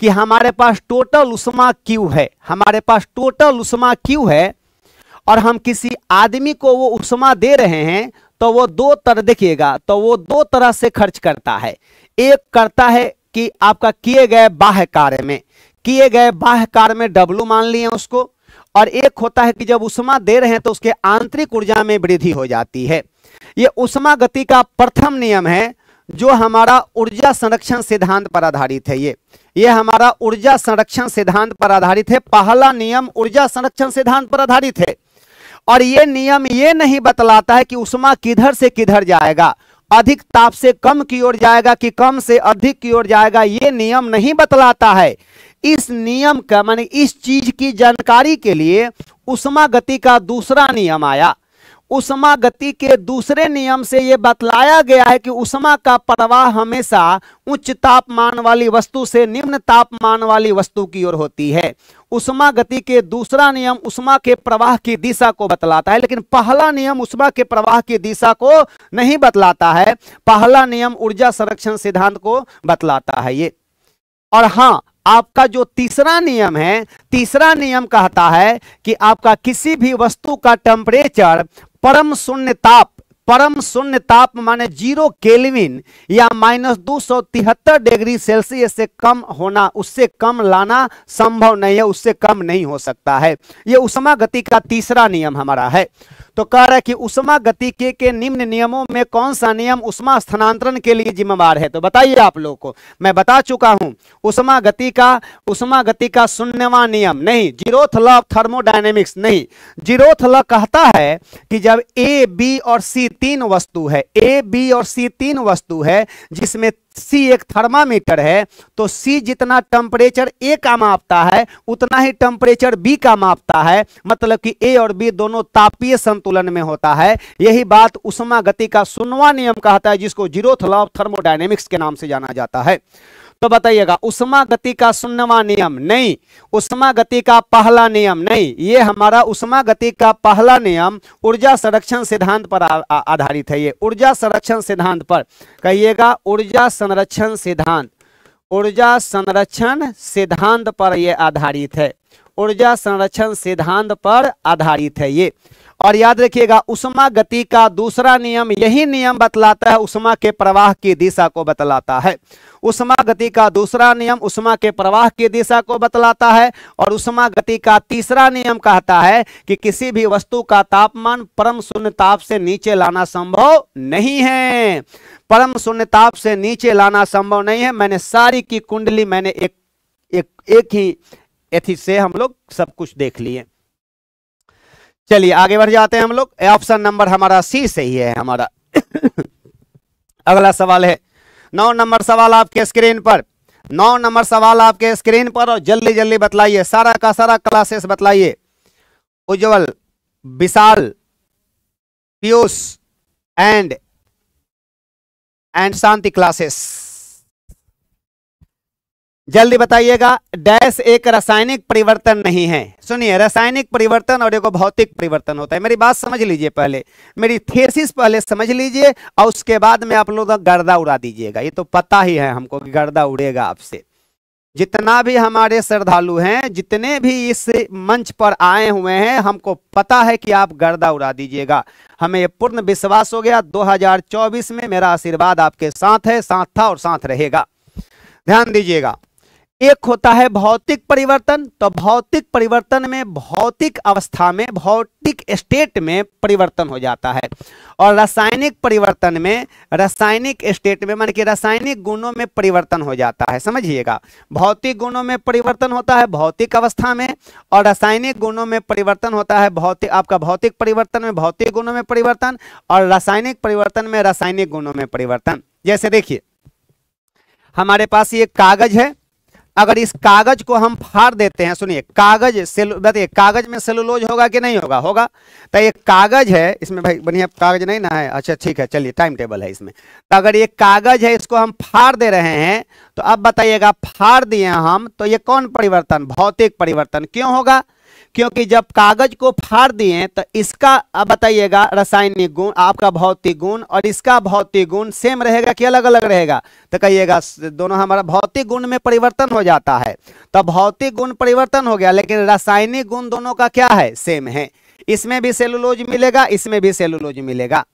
कि हमारे पास टोटल उष्मा क्यू है हमारे पास टोटल उष्मा क्यू है और हम किसी आदमी को वो उष्मा दे रहे हैं तो वो दो तरह देखिएगा तो वो दो तरह से खर्च करता है एक करता है कि आपका किए गए बाह्य कार्य में किए गए बाह्य कार्य में डब्लू मान लिए उसको और एक होता है कि जब उष्मा दे रहे हैं तो उसके आंतरिक ऊर्जा में वृद्धि हो जाती है ये उष्मा गति का प्रथम नियम है जो हमारा ऊर्जा संरक्षण सिद्धांत पर आधारित है ये ये हमारा ऊर्जा संरक्षण सिद्धांत पर आधारित है पहला नियम ऊर्जा संरक्षण सिद्धांत पर आधारित है और ये नियम ये नहीं बतलाता है कि उष्मा किधर से किधर जाएगा अधिक ताप से कम की ओर जाएगा कि कम से अधिक की ओर जाएगा ये नियम नहीं बतलाता है इस नियम का मान इस चीज की जानकारी के लिए उष्मा गति का दूसरा नियम आया उष्मा गति के दूसरे नियम से यह बतलाया गया है कि उष्मा का प्रवाह हमेशा उच्च तापमान वाली वस्तु से निम्न तापमान वाली वस्तु की ओर होती है उष्मा गति के दूसरा नियम उष्मा के प्रवाह की दिशा को बतलाता है लेकिन पहला नियम उष्मा के प्रवाह की दिशा को नहीं बतलाता है पहला नियम ऊर्जा संरक्षण सिद्धांत को बतलाता है ये और हाँ आपका जो तीसरा नियम है तीसरा नियम कहता है कि आपका किसी भी वस्तु का टेम्परेचर परम शून्य ताप परम शून्य ताप माने जीरो केल्विन या माइनस दो सौ तिहत्तर डिग्री सेल्सियस से कम होना उससे कम लाना संभव नहीं है उससे कम नहीं हो सकता है यह उष्मा गति का तीसरा नियम हमारा है तो कह रहा है कि उष्मा गति के, के निम्न नियमों में कौन सा नियम उष्मा स्थानांतरण के लिए जिम्मेवार है तो बताइए आप लोगों को मैं बता चुका हूं उष्मा गति का उष्मा गति का शून्यवा नियम नहीं जीरोथ लॉ थर्मोडाइनेमिक्स नहीं जीरोथ लॉ कहता है कि जब ए बी और सी तीन वस्तु है ए बी और सी तीन वस्तु है जिसमें सी एक थर्मामीटर है तो सी जितना टेम्परेचर ए का मापता है उतना ही टेम्परेचर बी का मापता है मतलब कि ए और बी दोनों तापीय संतुलन में होता है यही बात उष्मा गति का सुनवा नियम कहता है जिसको जीरो थर्मोडायनेमिक्स थर्मोडाइनेमिक्स के नाम से जाना जाता है तो बताइएगा उष्मा गति का सुनवा नियम नहीं उष्मा गति का पहला नियम नहीं ये हमारा उष्मा गति का पहला नियम ऊर्जा संरक्षण सिद्धांत पर आ, आधारित है ये ऊर्जा संरक्षण सिद्धांत पर कहिएगा ऊर्जा संरक्षण सिद्धांत ऊर्जा संरक्षण सिद्धांत पर यह आधारित है ऊर्जा संरक्षण सिद्धांत पर आधारित है ये और याद रखिएगा उष्मा गति का दूसरा नियम यही नियम बतलाता है उष्मा के प्रवाह की दिशा को बतलाता है उष्मा गति का दूसरा नियम उष्मा के प्रवाह की दिशा को बतलाता है और उष्मा गति का तीसरा नियम कहता है कि किसी भी वस्तु का तापमान परम शून्य ताप से नीचे लाना संभव नहीं है परम शून्य ताप से नीचे लाना संभव नहीं है मैंने सारी की कुंडली मैंने एक एक, एक ही एथी से हम लोग सब कुछ देख लिए चलिए आगे बढ़ जाते हैं हम लोग ऑप्शन नंबर हमारा सी सही है हमारा *coughs* अगला सवाल है नौ नंबर सवाल आपके स्क्रीन पर नौ नंबर सवाल आपके स्क्रीन पर और जल्दी जल्दी बतलाइए सारा का सारा क्लासेस बतलाइए Ujjwal Vishal Piyush and and Shanti classes जल्दी बताइएगा डैश एक रासायनिक परिवर्तन नहीं है सुनिए रासायनिक परिवर्तन और एक भौतिक परिवर्तन होता है मेरी बात समझ लीजिए पहले मेरी थेसिस पहले समझ लीजिए और उसके बाद में आप लोग गर्दा उड़ा दीजिएगा ये तो पता ही है हमको कि गर्दा उड़ेगा आपसे जितना भी हमारे श्रद्धालु हैं जितने भी इस मंच पर आए हुए हैं हमको पता है कि आप गर्दा उड़ा दीजिएगा हमें पूर्ण विश्वास हो गया 2024 में मेरा आशीर्वाद आपके साथ है साथ था और साथ रहेगा ध्यान दीजिएगा एक होता है भौतिक परिवर्तन तो भौतिक परिवर्तन में भौतिक अवस्था में भौतिक स्टेट में परिवर्तन हो जाता है और रासायनिक परिवर्तन में रासायनिक स्टेट में मान कि रासायनिक गुणों में परिवर्तन हो जाता है समझिएगा भौतिक गुणों में परिवर्तन होता है भौतिक अवस्था में और रासायनिक गुणों में परिवर्तन होता है भौतिक आपका भौतिक परिवर्तन में भौतिक गुणों में परिवर्तन और रासायनिक परिवर्तन में रासायनिक गुणों में परिवर्तन जैसे देखिए हमारे पास ये कागज है अगर इस कागज को हम फाड़ देते हैं सुनिए कागज सेल बताइए कागज में सेलुलोज होगा कि नहीं होगा होगा तो ये कागज है इसमें भाई बढ़िया कागज नहीं ना है अच्छा ठीक है चलिए टाइम टेबल है इसमें तो अगर ये कागज है इसको हम फाड़ दे रहे हैं तो अब बताइएगा फाड़ दिए हम तो ये कौन परिवर्तन भौतिक परिवर्तन क्यों होगा क्योंकि जब कागज को फाड़ दिए तो इसका अब बताइएगा रासायनिक गुण आपका भौतिक गुण और इसका भौतिक गुण सेम रहेगा कि अलग अलग रहेगा तो कहिएगा दोनों हमारा भौतिक गुण में परिवर्तन हो जाता है तो भौतिक गुण परिवर्तन हो गया लेकिन रासायनिक गुण दोनों का क्या है सेम है इसमें भी सेलुलोज मिलेगा इसमें भी सेलुलोज मिलेगा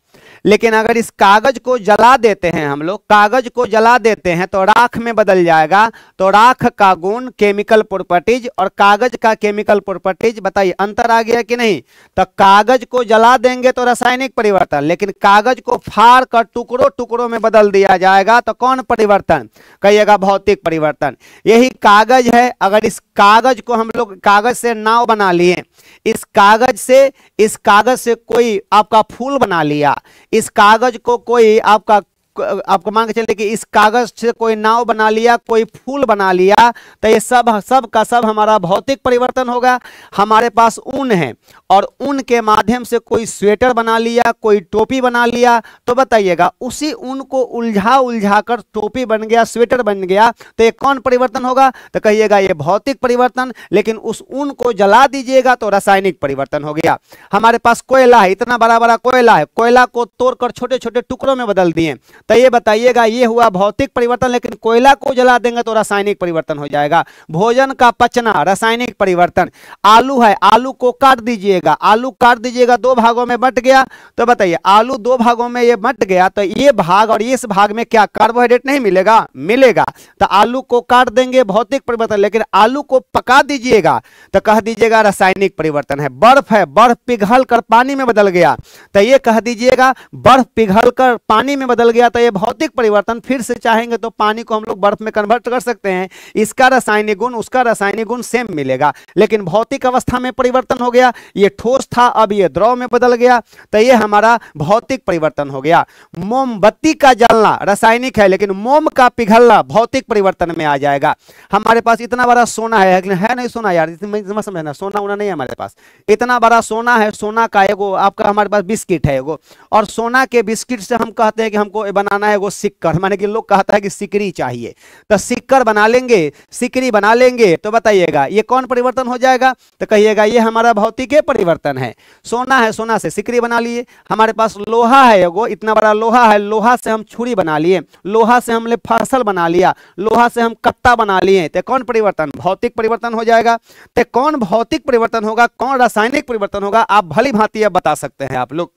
लेकिन अगर इस कागज को जला देते हैं हम लोग कागज को जला देते हैं तो राख में बदल जाएगा तो राख का गुण केमिकल प्रॉपर्टीज और कागज का केमिकल प्रॉपर्टीज बताइए अंतर आ गया कि नहीं तो कागज को जला देंगे तो रासायनिक परिवर्तन लेकिन कागज को फाड़ कर टुकड़ों टुकड़ों में बदल दिया जाएगा तो कौन परिवर्तन कहिएगा भौतिक परिवर्तन यही कागज है अगर इस कागज को हम लोग कागज से नाव बना लिए इस कागज से इस कागज से कोई आपका फूल बना लिया इस कागज को कोई आपका आपको मान के चले कि इस कागज से कोई नाव बना लिया कोई फूल बना लिया तो ये सब सब का सब हमारा भौतिक परिवर्तन होगा हमारे पास ऊन है और ऊन के माध्यम से कोई स्वेटर बना लिया कोई टोपी बना लिया तो बताइएगा उसी ऊन को उलझा उलझा कर टोपी बन गया स्वेटर बन गया तो ये कौन परिवर्तन होगा तो कहिएगा ये भौतिक परिवर्तन लेकिन उस ऊन को जला दीजिएगा तो रासायनिक परिवर्तन हो गया हमारे पास कोयला है इतना बड़ा बड़ा कोयला है कोयला को तोड़कर छोटे छोटे टुकड़ों में बदल दिए तो ये बताइएगा ये हुआ भौतिक परिवर्तन लेकिन कोयला को जला देंगे तो रासायनिक परिवर्तन हो जाएगा भोजन का पचना रासायनिक परिवर्तन आलू है आलू को काट दीजिएगा आलू काट दीजिएगा दो भागों में बट गया तो बताइए आलू दो भागों में ये बट गया तो ये भाग और इस भाग में क्या कार्बोहाइड्रेट नहीं मिलेगा मिलेगा तो आलू को काट देंगे भौतिक परिवर्तन लेकिन आलू को पका दीजिएगा तो कह दीजिएगा रासायनिक परिवर्तन है बर्फ है बर्फ पिघल कर पानी में बदल गया तो ये कह दीजिएगा बर्फ पिघल कर पानी में बदल गया जाता है ये भौतिक परिवर्तन फिर से चाहेंगे तो पानी को हम लोग बर्फ में कन्वर्ट कर सकते हैं इसका रासायनिक गुण उसका रासायनिक गुण सेम मिलेगा लेकिन भौतिक अवस्था में परिवर्तन हो गया ये ठोस था अब ये द्रव में बदल गया तो ये हमारा भौतिक परिवर्तन हो गया मोमबत्ती का जलना रासायनिक है लेकिन मोम का पिघलना भौतिक परिवर्तन में आ जाएगा हमारे पास इतना बड़ा सोना है लेकिन है नहीं सोना यार समझना सोना उना नहीं है हमारे पास इतना बड़ा सोना है सोना का एगो आपका हमारे पास बिस्किट है एगो और सोना के बिस्किट से हम कहते हैं कि हमको बनाना है वो सिक्कर माने कि लोग कहता है कि सिकरी चाहिए तो सिक्कर बना लेंगे सिकरी बना लेंगे तो बताइएगा ये कौन परिवर्तन हो जाएगा तो कहिएगा ये हमारा भौतिक परिवर्तन है सोना है सोना से सिकरी बना लिए हमारे पास लोहा है वो इतना बड़ा लोहा है लोहा से हम छुरी बना लिए लोहा से हमने फसल बना लिया लोहा से हम कत्ता बना लिए तो कौन परिवर्तन भौतिक परिवर्तन हो जाएगा तो कौन भौतिक परिवर्तन होगा कौन रासायनिक परिवर्तन होगा आप भली भांति बता सकते हैं आप लोग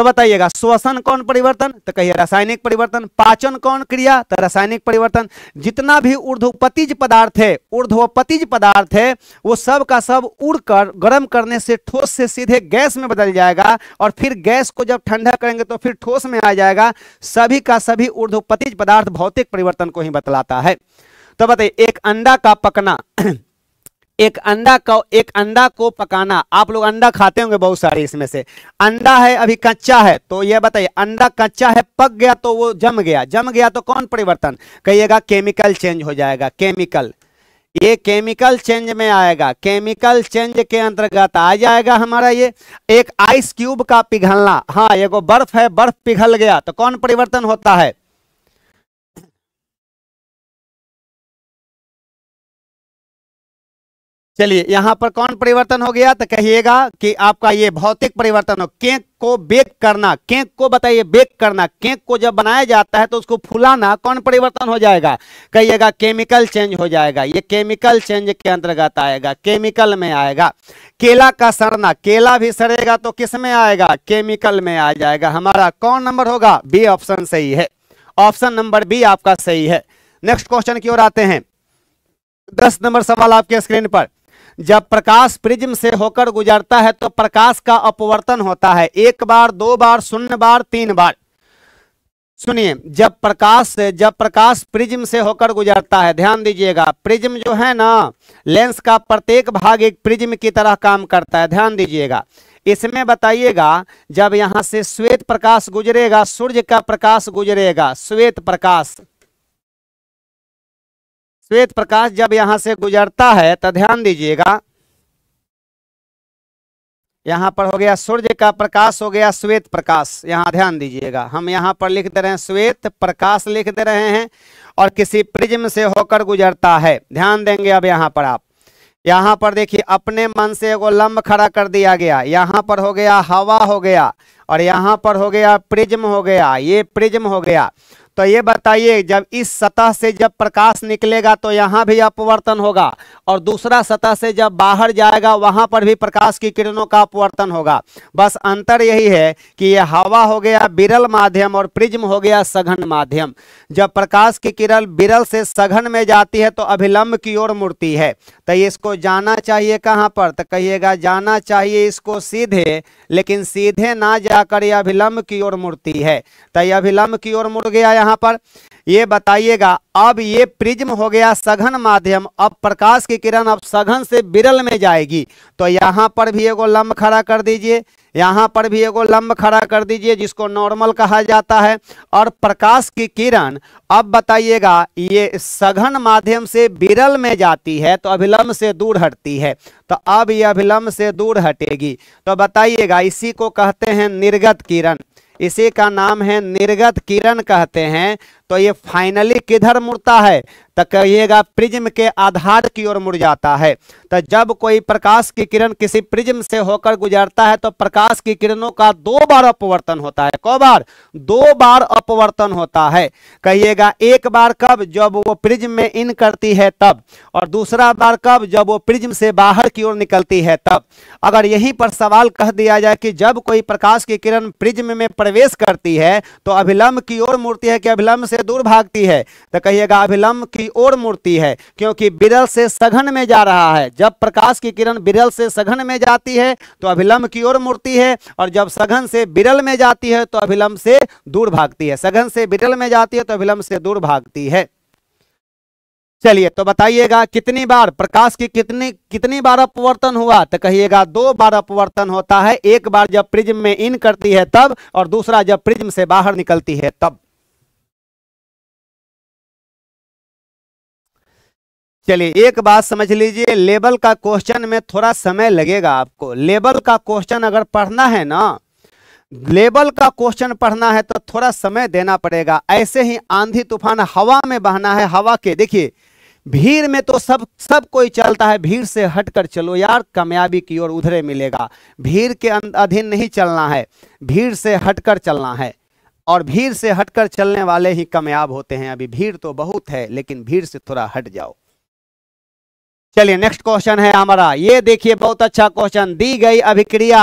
तो बताइएगा श्वसन कौन परिवर्तन तो कहिए रासायनिक परिवर्तन पाचन कौन क्रिया तो रासायनिक परिवर्तन जितना भी ऊर्ध्वपतिज पदार्थ है ऊर्ध्वपतिज पदार्थ है वो सब का सब उड़ कर गर्म करने से ठोस से सीधे गैस में बदल जाएगा और फिर गैस को जब ठंडा करेंगे तो फिर ठोस में आ जाएगा सभी का सभी ऊर्ध्वपतिज पदार्थ भौतिक परिवर्तन को ही बतलाता है तो बताइए एक अंडा का पकना *clears throat* एक अंडा को एक अंडा को पकाना आप लोग अंडा खाते होंगे बहुत सारे इसमें से अंडा है अभी कच्चा है तो यह बताइए अंडा कच्चा है पक गया तो वो जम गया जम गया तो कौन परिवर्तन कहिएगा केमिकल चेंज हो जाएगा केमिकल ये केमिकल चेंज में आएगा केमिकल चेंज के अंतर्गत आ जाएगा हमारा ये एक आइस क्यूब का पिघलना हाँ एगो बर्फ है बर्फ पिघल गया तो कौन परिवर्तन होता है चलिए यहां पर कौन परिवर्तन हो गया तो कहिएगा कि आपका ये भौतिक परिवर्तन हो केक को बेक करना केक को बताइए बेक करना केक को जब बनाया जाता है तो उसको फुलाना कौन परिवर्तन हो जाएगा कहिएगा केमिकल चेंज हो जाएगा ये केमिकल चेंज के अंतर्गत आएगा केमिकल में आएगा केला का सड़ना केला भी सड़ेगा तो किस में आएगा केमिकल में आ जाएगा हमारा कौन नंबर होगा बी ऑप्शन सही है ऑप्शन नंबर बी आपका सही है नेक्स्ट क्वेश्चन की ओर आते हैं दस नंबर सवाल आपके स्क्रीन पर जब प्रकाश प्रिज्म से होकर गुजरता है तो प्रकाश का अपवर्तन होता है एक बार दो बार शून्य बार तीन बार सुनिए जब प्रकाश जब प्रकाश प्रिज्म से होकर गुजरता है ध्यान दीजिएगा प्रिज्म जो है ना लेंस का प्रत्येक भाग एक प्रिज्म की तरह काम करता है ध्यान दीजिएगा इसमें बताइएगा जब यहाँ से श्वेत प्रकाश गुजरेगा सूर्य का प्रकाश गुजरेगा श्वेत प्रकाश श्वेत प्रकाश जब यहां से गुजरता है तो ध्यान दीजिएगा यहां पर हो गया सूर्य का प्रकाश हो गया श्वेत प्रकाश यहाँ ध्यान दीजिएगा हम यहां पर लिख दे रहे हैं श्वेत प्रकाश लिख दे रहे हैं और किसी प्रिज्म से होकर गुजरता है ध्यान देंगे अब यहां पर आप यहां पर देखिए अपने मन से एगो लंब खड़ा कर दिया गया यहां पर हो गया हवा हो गया और यहां पर हो गया प्रिज्म हो गया ये प्रिज्म हो गया तो ये बताइए जब इस सतह से जब प्रकाश निकलेगा तो यहाँ भी अपवर्तन होगा और दूसरा सतह से जब बाहर जाएगा वहाँ पर भी प्रकाश की किरणों का अपवर्तन होगा बस अंतर यही है कि यह हवा हो गया बिरल माध्यम और प्रिज्म हो गया सघन माध्यम जब प्रकाश की किरण बिरल से सघन में जाती है तो अभिलंब की ओर मूर्ती है तो इसको जाना चाहिए कहाँ पर तो कहिएगा जाना चाहिए इसको सीधे लेकिन सीधे ना जाकर यह अभिलंब की ओर मूर्ति है तो यह अभिलंब की ओर मुड़ गया यहाँ पर ये बताइएगा अब ये प्रिज्म हो गया सघन माध्यम अब प्रकाश की किरण अब सघन से बिरल में जाएगी तो यहाँ पर भी एगो लंब खड़ा कर दीजिए यहाँ पर भी एगो लंब खड़ा कर दीजिए जिसको नॉर्मल कहा जाता है और प्रकाश की किरण अब बताइएगा ये सघन माध्यम से बिरल में जाती है तो अभिलंब से दूर हटती है तो अब ये अभिलंब से दूर हटेगी तो बताइएगा इसी को कहते हैं निर्गत किरण इसी का नाम है निर्गत किरण कहते हैं तो ये फाइनली किधर मुड़ता है तो कहिएगा प्रिज्म के आधार की ओर मुड़ जाता है तो जब कोई प्रकाश की किरण किसी प्रिज्म से होकर गुजरता है तो प्रकाश की किरणों का दो बार अपवर्तन होता है कौ बार दो बार अपवर्तन होता है कहिएगा एक बार कब जब वो प्रिज्म में इन करती है तब और दूसरा बार कब जब वो प्रिज्म से बाहर की ओर निकलती है तब अगर यहीं पर सवाल कह दिया जाए कि जब कोई प्रकाश की किरण प्रिज्म में प्रवेश करती है तो अभिलंब की ओर मुड़ती है कि अभिलंब से दूर भागती है तो कहिएगा अभिलंब की की ओर मुड़ती है क्योंकि बिरल से सघन में जा रहा है जब प्रकाश की किरण बिरल से सघन में जाती है तो अभिलंब की ओर मुड़ती है और जब सघन से बिरल में जाती है तो अभिलंब से दूर भागती है सघन से बिरल में जाती है तो अभिलंब से दूर भागती है चलिए तो बताइएगा कितनी बार प्रकाश की कितनी कितनी बार अपवर्तन हुआ तो कहिएगा दो बार अपवर्तन होता है एक बार जब प्रिज्म में इन करती है तब और दूसरा जब प्रिज्म से बाहर निकलती है तब चलिए एक बात समझ लीजिए लेबल का क्वेश्चन में थोड़ा समय लगेगा आपको लेबल का क्वेश्चन अगर पढ़ना है ना लेबल का क्वेश्चन पढ़ना है तो थोड़ा समय देना पड़ेगा ऐसे ही आंधी तूफान हवा में बहना है हवा के देखिए भीड़ में तो सब सब कोई चलता है भीड़ से हटकर चलो यार कामयाबी की ओर उधरे मिलेगा भीड़ के अं-, अधीन नहीं चलना है भीड़ से हटकर चलना है और भीड़ से हटकर चलने वाले ही कामयाब होते हैं अभी भीड़ तो बहुत है लेकिन भीड़ से थोड़ा हट जाओ चलिए नेक्स्ट क्वेश्चन है हमारा ये देखिए बहुत अच्छा क्वेश्चन दी गई अभिक्रिया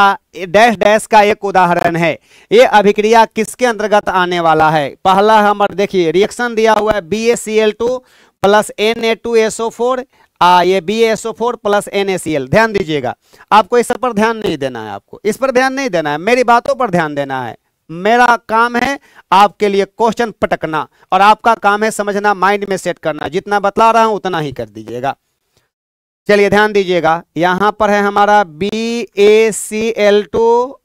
डैश डैश का एक उदाहरण है ये अभिक्रिया किसके अंतर्गत आने वाला है पहला हमारा देखिए रिएक्शन दिया हुआ है B A C L two plus N A two S O four आ ये B S O four plus N A C L ध्यान दीजिएगा आपको इस पर ध्यान नहीं देना है आपको इस पर ध्यान नहीं देना है मेरी बातों पर ध्यान देना है मेरा काम है आपके लिए क्वेश्चन पटकना और आपका काम है समझना माइंड में सेट करना जितना बतला रहा हूं उतना ही कर दीजिएगा चलिए ध्यान दीजिएगा यहाँ पर है हमारा B A C L two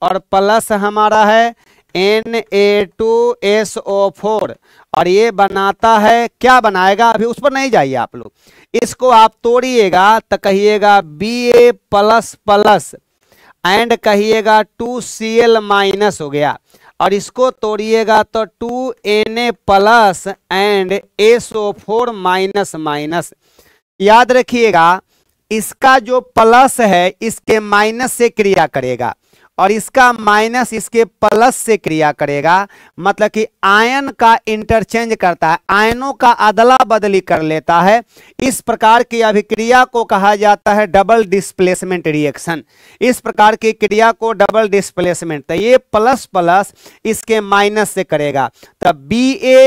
और प्लस हमारा है N A two S O four और ये बनाता है क्या बनाएगा अभी उस पर नहीं जाइए आप लोग इसको आप तोड़िएगा तो कहिएगा B A plus plus and कहिएगा टू सी एल माइनस हो गया और इसको तोड़िएगा तो two N A plus and S O four minus minus याद रखिएगा इसका जो प्लस है इसके माइनस से क्रिया करेगा और इसका माइनस इसके प्लस से क्रिया करेगा मतलब कि आयन का इंटरचेंज करता है आयनों का अदला बदली कर लेता है इस प्रकार की अभिक्रिया को कहा जाता है डबल डिस्प्लेसमेंट रिएक्शन इस प्रकार की क्रिया को डबल डिस्प्लेसमेंट तो ये प्लस प्लस इसके माइनस से करेगा तब बी ए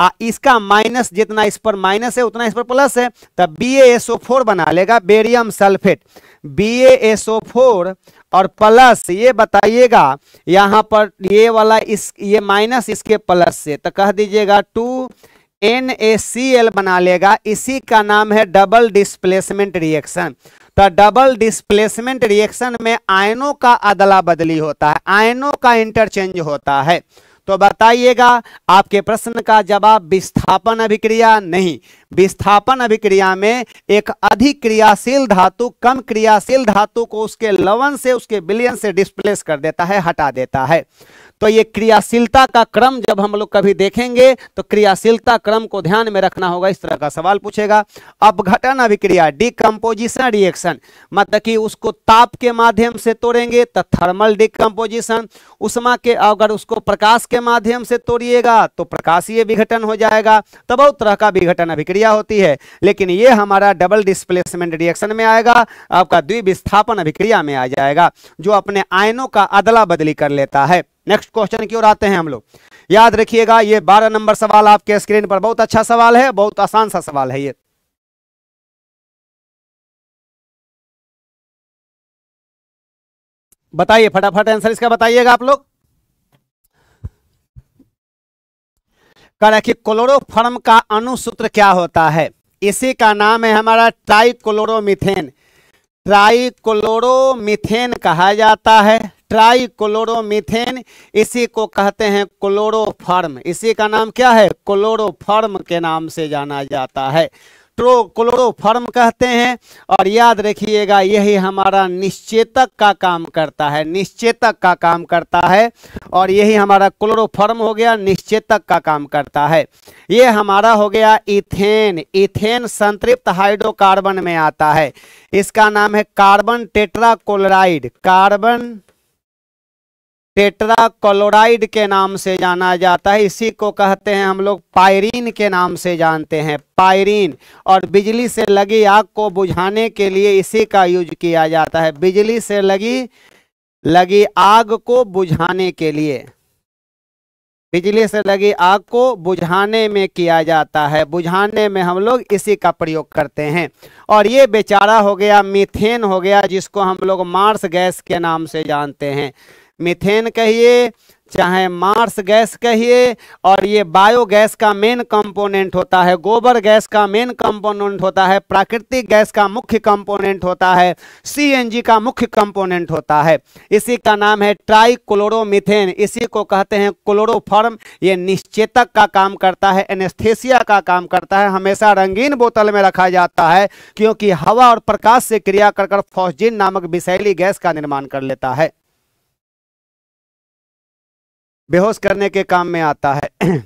आ, इसका माइनस जितना इस पर माइनस है उतना इस पर प्लस है तब बी एसओ फोर बना लेगा barium sulphate B S O four और प्लस ये बताइएगा यहाँ पर ये वाला इस ये माइनस इसके प्लस से तो कह दीजिएगा two N A C L बना लेगा इसी का नाम है डबल डिस्प्लेसमेंट रिएक्शन तो डबल डिस्प्लेसमेंट रिएक्शन में आयनों का अदला बदली होता है आयनों का इंटरचेंज होता है तो बताइएगा आपके प्रश्न का जवाब विस्थापन अभिक्रिया नहीं विस्थापन अभिक्रिया में एक अधिक क्रियाशील धातु कम क्रियाशील धातु को उसके लवन से उसके बिलियन से डिस्प्लेस कर देता है हटा देता है तो ये क्रियाशीलता का क्रम जब हम लोग कभी देखेंगे तो क्रियाशीलता क्रम को ध्यान में रखना होगा इस तरह का सवाल पूछेगा अपघटन अभिक्रिया डिकम्पोजिशन रिएक्शन मतलब कि उसको ताप के माध्यम से तोड़ेंगे तो थर्मल डिकम्पोजिशन उषमा के अगर उसको प्रकाश के माध्यम से तोड़िएगा तो प्रकाशीय विघटन हो जाएगा तो बहुत तरह का विघटन अभिक्रिया होती है लेकिन ये हमारा डबल डिस्प्लेसमेंट रिएक्शन में आएगा आपका द्विविस्थापन अभिक्रिया में आ जाएगा जो अपने आयनों का अदला बदली कर लेता है नेक्स्ट क्वेश्चन की ओर आते हैं हम लोग याद रखिएगा ये बारह नंबर सवाल आपके स्क्रीन पर बहुत अच्छा सवाल है बहुत आसान सा सवाल है ये बताइए फटाफट आंसर इसका बताइएगा आप लोग कह रहे कि क्लोरोफॉर्म का अनुसूत्र क्या होता है इसी का नाम है हमारा ट्राइक्लोरोमिथेन ट्राइक्लोरोमिथेन कहा जाता है ट्राई क्लोरोमीथेन इसी को कहते हैं क्लोरोफार्म इसी का नाम क्या है क्लोरोफार्म के नाम से जाना जाता है ट्रो क्लोरोफार्म कहते हैं और याद रखिएगा यही हमारा निश्चेतक का काम करता है निश्चेतक का काम करता है और यही हमारा क्लोरोफार्म हो गया निश्चेतक का काम करता है ये हमारा हो गया इथेन इथेन संतृप्त हाइड्रोकार्बन में आता है इसका नाम है carbon tetrachloride carbon tetra chloride के नाम से जाना जाता है इसी को कहते हैं हम लोग पायरीन के नाम से जानते हैं पायरीन और बिजली से लगी आग को बुझाने के लिए इसी का यूज किया जाता है बिजली से लगी लगी आग को बुझाने के लिए बिजली से लगी आग को बुझाने में किया जाता है बुझाने में हम लोग इसी का प्रयोग करते हैं और ये बेचारा हो गया मीथेन हो गया जिसको हम लोग मार्स गैस के नाम से जानते हैं मीथेन कहिए चाहे मार्स गैस कहिए और ये बायोगैस का मेन कंपोनेंट होता है गोबर गैस का मेन कंपोनेंट होता है प्राकृतिक गैस का मुख्य कंपोनेंट होता है सीएनजी का मुख्य कंपोनेंट होता है इसी का नाम है ट्राई क्लोरोमिथेन इसी को कहते हैं क्लोरोफॉर्म ये निश्चेतक का काम करता है एनेस्थेसिया का काम करता है हमेशा रंगीन बोतल में रखा जाता है क्योंकि हवा और प्रकाश से क्रिया कर कर नामक विशैली गैस का निर्माण कर लेता है बेहोश करने के काम में आता है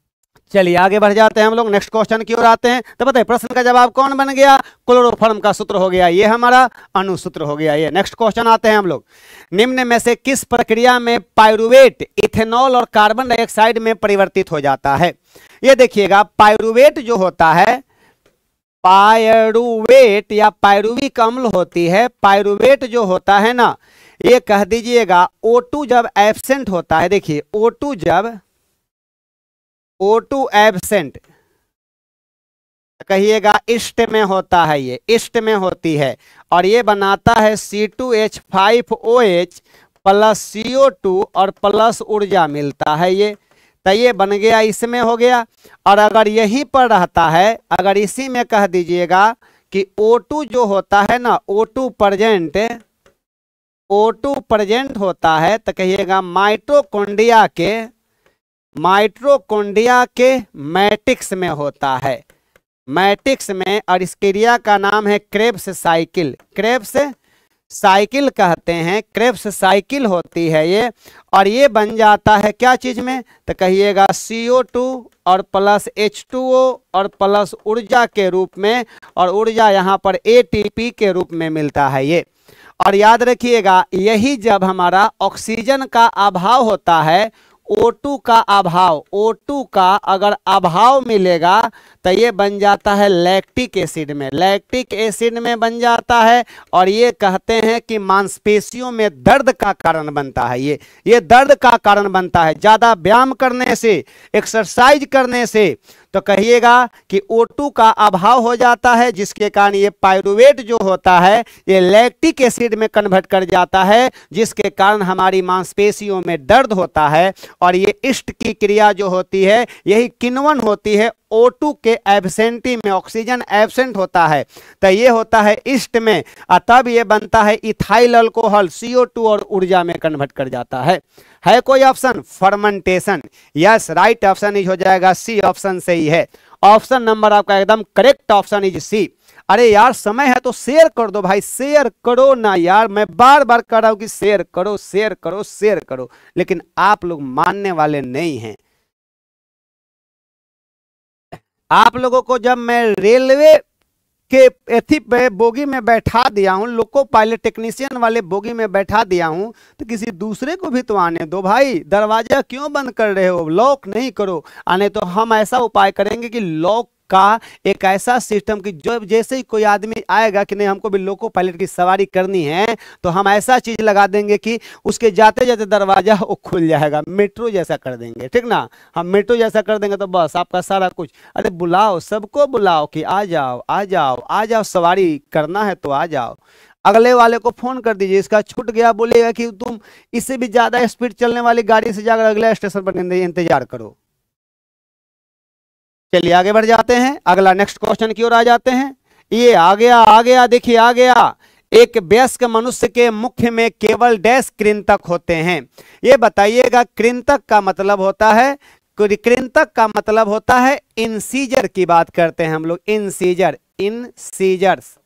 *clears throat* चलिए आगे बढ़ जाते हैं हम लोग नेक्स्ट क्वेश्चन की ओर आते हैं तो बताइए प्रश्न का जवाब कौन बन गया क्लोरोफॉर्म का सूत्र हो गया ये हमारा अनुसूत्र हो गया ये नेक्स्ट क्वेश्चन आते हैं हम लोग निम्न में से किस प्रक्रिया में पायरुवेट इथेनॉल और कार्बन डाइऑक्साइड में परिवर्तित हो जाता है ये देखिएगा पायरुवेट जो होता है पायरुवेट या पायरुविक अम्ल होती है पायरुवेट जो होता है ना ये कह दीजिएगा O2 जब एबसेंट होता है देखिए O2 जब O2 एबसेंट कहिएगा इष्ट में होता है ये इष्ट में होती है और ये बनाता है C2H5OH प्लस CO2 और प्लस ऊर्जा मिलता है ये तो ये बन गया इसमें हो गया और अगर यहीं पर रहता है अगर इसी में कह दीजिएगा कि O2 जो होता है ना O2 to present O2 present होता है तो कहिएगा माइट्रोकोंडिया के माइट्रोकोंडिया के मैटिक्स में होता है मैटिक्स में और इस क्रिया का नाम है क्रेब्स साइकिल क्रेब्स साइकिल कहते हैं क्रेब्स साइकिल होती है ये और ये बन जाता है क्या चीज़ में तो कहिएगा CO2 और प्लस H2O और प्लस ऊर्जा के रूप में और ऊर्जा यहाँ पर ATP के रूप में मिलता है ये और याद रखिएगा यही जब हमारा ऑक्सीजन का अभाव होता है O2 का अभाव O2 का अगर अभाव मिलेगा तो ये बन जाता है लैक्टिक एसिड में लैक्टिक एसिड में बन जाता है और ये कहते हैं कि मांसपेशियों में दर्द का कारण बनता है ये ये दर्द का कारण बनता है ज़्यादा व्यायाम करने से एक्सरसाइज करने से तो कहिएगा कि O2 का अभाव हो जाता है जिसके कारण ये पायरुवेट जो होता है ये लैक्टिक एसिड में कन्वर्ट कर जाता है जिसके कारण हमारी मांसपेशियों में दर्द होता है और ये इष्ट की क्रिया जो होती है यही किन्वन होती है O2 के एबसेंटी में ऑक्सीजन एबसेंट होता है तो ये होता है ईस्ट में और तब ये बनता है इथाइल अल्कोहल CO2 और ऊर्जा में कन्वर्ट कर जाता है है कोई option fermentation yes right option is हो जाएगा सी ऑप्शन से ही है ऑप्शन नंबर आपका एकदम करेक्ट ऑप्शन इज सी अरे यार समय है तो शेयर कर दो भाई शेयर करो ना यार मैं बार बार कह रहा हूं कि शेयर करो शेयर करो शेयर करो लेकिन आप लोग मानने वाले नहीं हैं आप लोगों को जब मैं रेलवे के एथी पे बोगी में बैठा दिया हूँ लोको पायलट टेक्नीशियन वाले बोगी में बैठा दिया हूँ तो किसी दूसरे को भी तो आने दो भाई दरवाजा क्यों बंद कर रहे हो लॉक नहीं करो आने तो हम ऐसा उपाय करेंगे कि लॉक का एक ऐसा सिस्टम कि जो जैसे ही कोई आदमी आएगा कि नहीं हमको भी लोको पायलट की सवारी करनी है तो हम ऐसा चीज लगा देंगे कि उसके जाते जाते दरवाजा वो खुल जाएगा मेट्रो जैसा कर देंगे ठीक ना हम मेट्रो जैसा कर देंगे तो बस आपका सारा कुछ अरे बुलाओ सबको बुलाओ कि आ जाओ आ जाओ आ जाओ सवारी करना है तो आ जाओ अगले वाले को फोन कर दीजिए इसका छूट गया बोलेगा कि तुम इससे भी ज्यादा स्पीड चलने वाली गाड़ी से जाकर अगले स्टेशन पर इंतजार करो चलिए आगे बढ़ जाते हैं अगला नेक्स्ट क्वेश्चन की ओर आ जाते हैं ये आ गया आ गया देखिए आ गया एक व्यस्क मनुष्य के मुख्य में केवल डैश कृंतक होते हैं ये बताइएगा कृंतक का मतलब होता है कृंतक का मतलब होता है इनसीजर की बात करते हैं हम लोग इनसीजर इन सीजर्स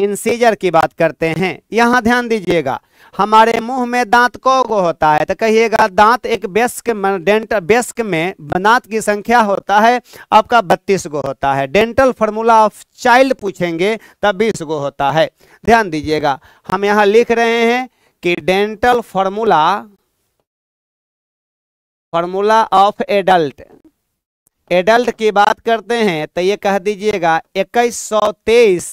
इंसीजर की बात करते हैं यहाँ ध्यान दीजिएगा हमारे मुंह में दांत को गो होता है तो कहिएगा दांत एक बेस्क डेंट बेस्क में दांत की संख्या होता है आपका बत्तीस गो होता है डेंटल फार्मूला ऑफ चाइल्ड पूछेंगे तब बीस गो होता है ध्यान दीजिएगा हम यहाँ लिख रहे हैं कि dental formula formula of adult adult की बात करते हैं तो ये कह दीजिएगा इक्कीस सौ तेईस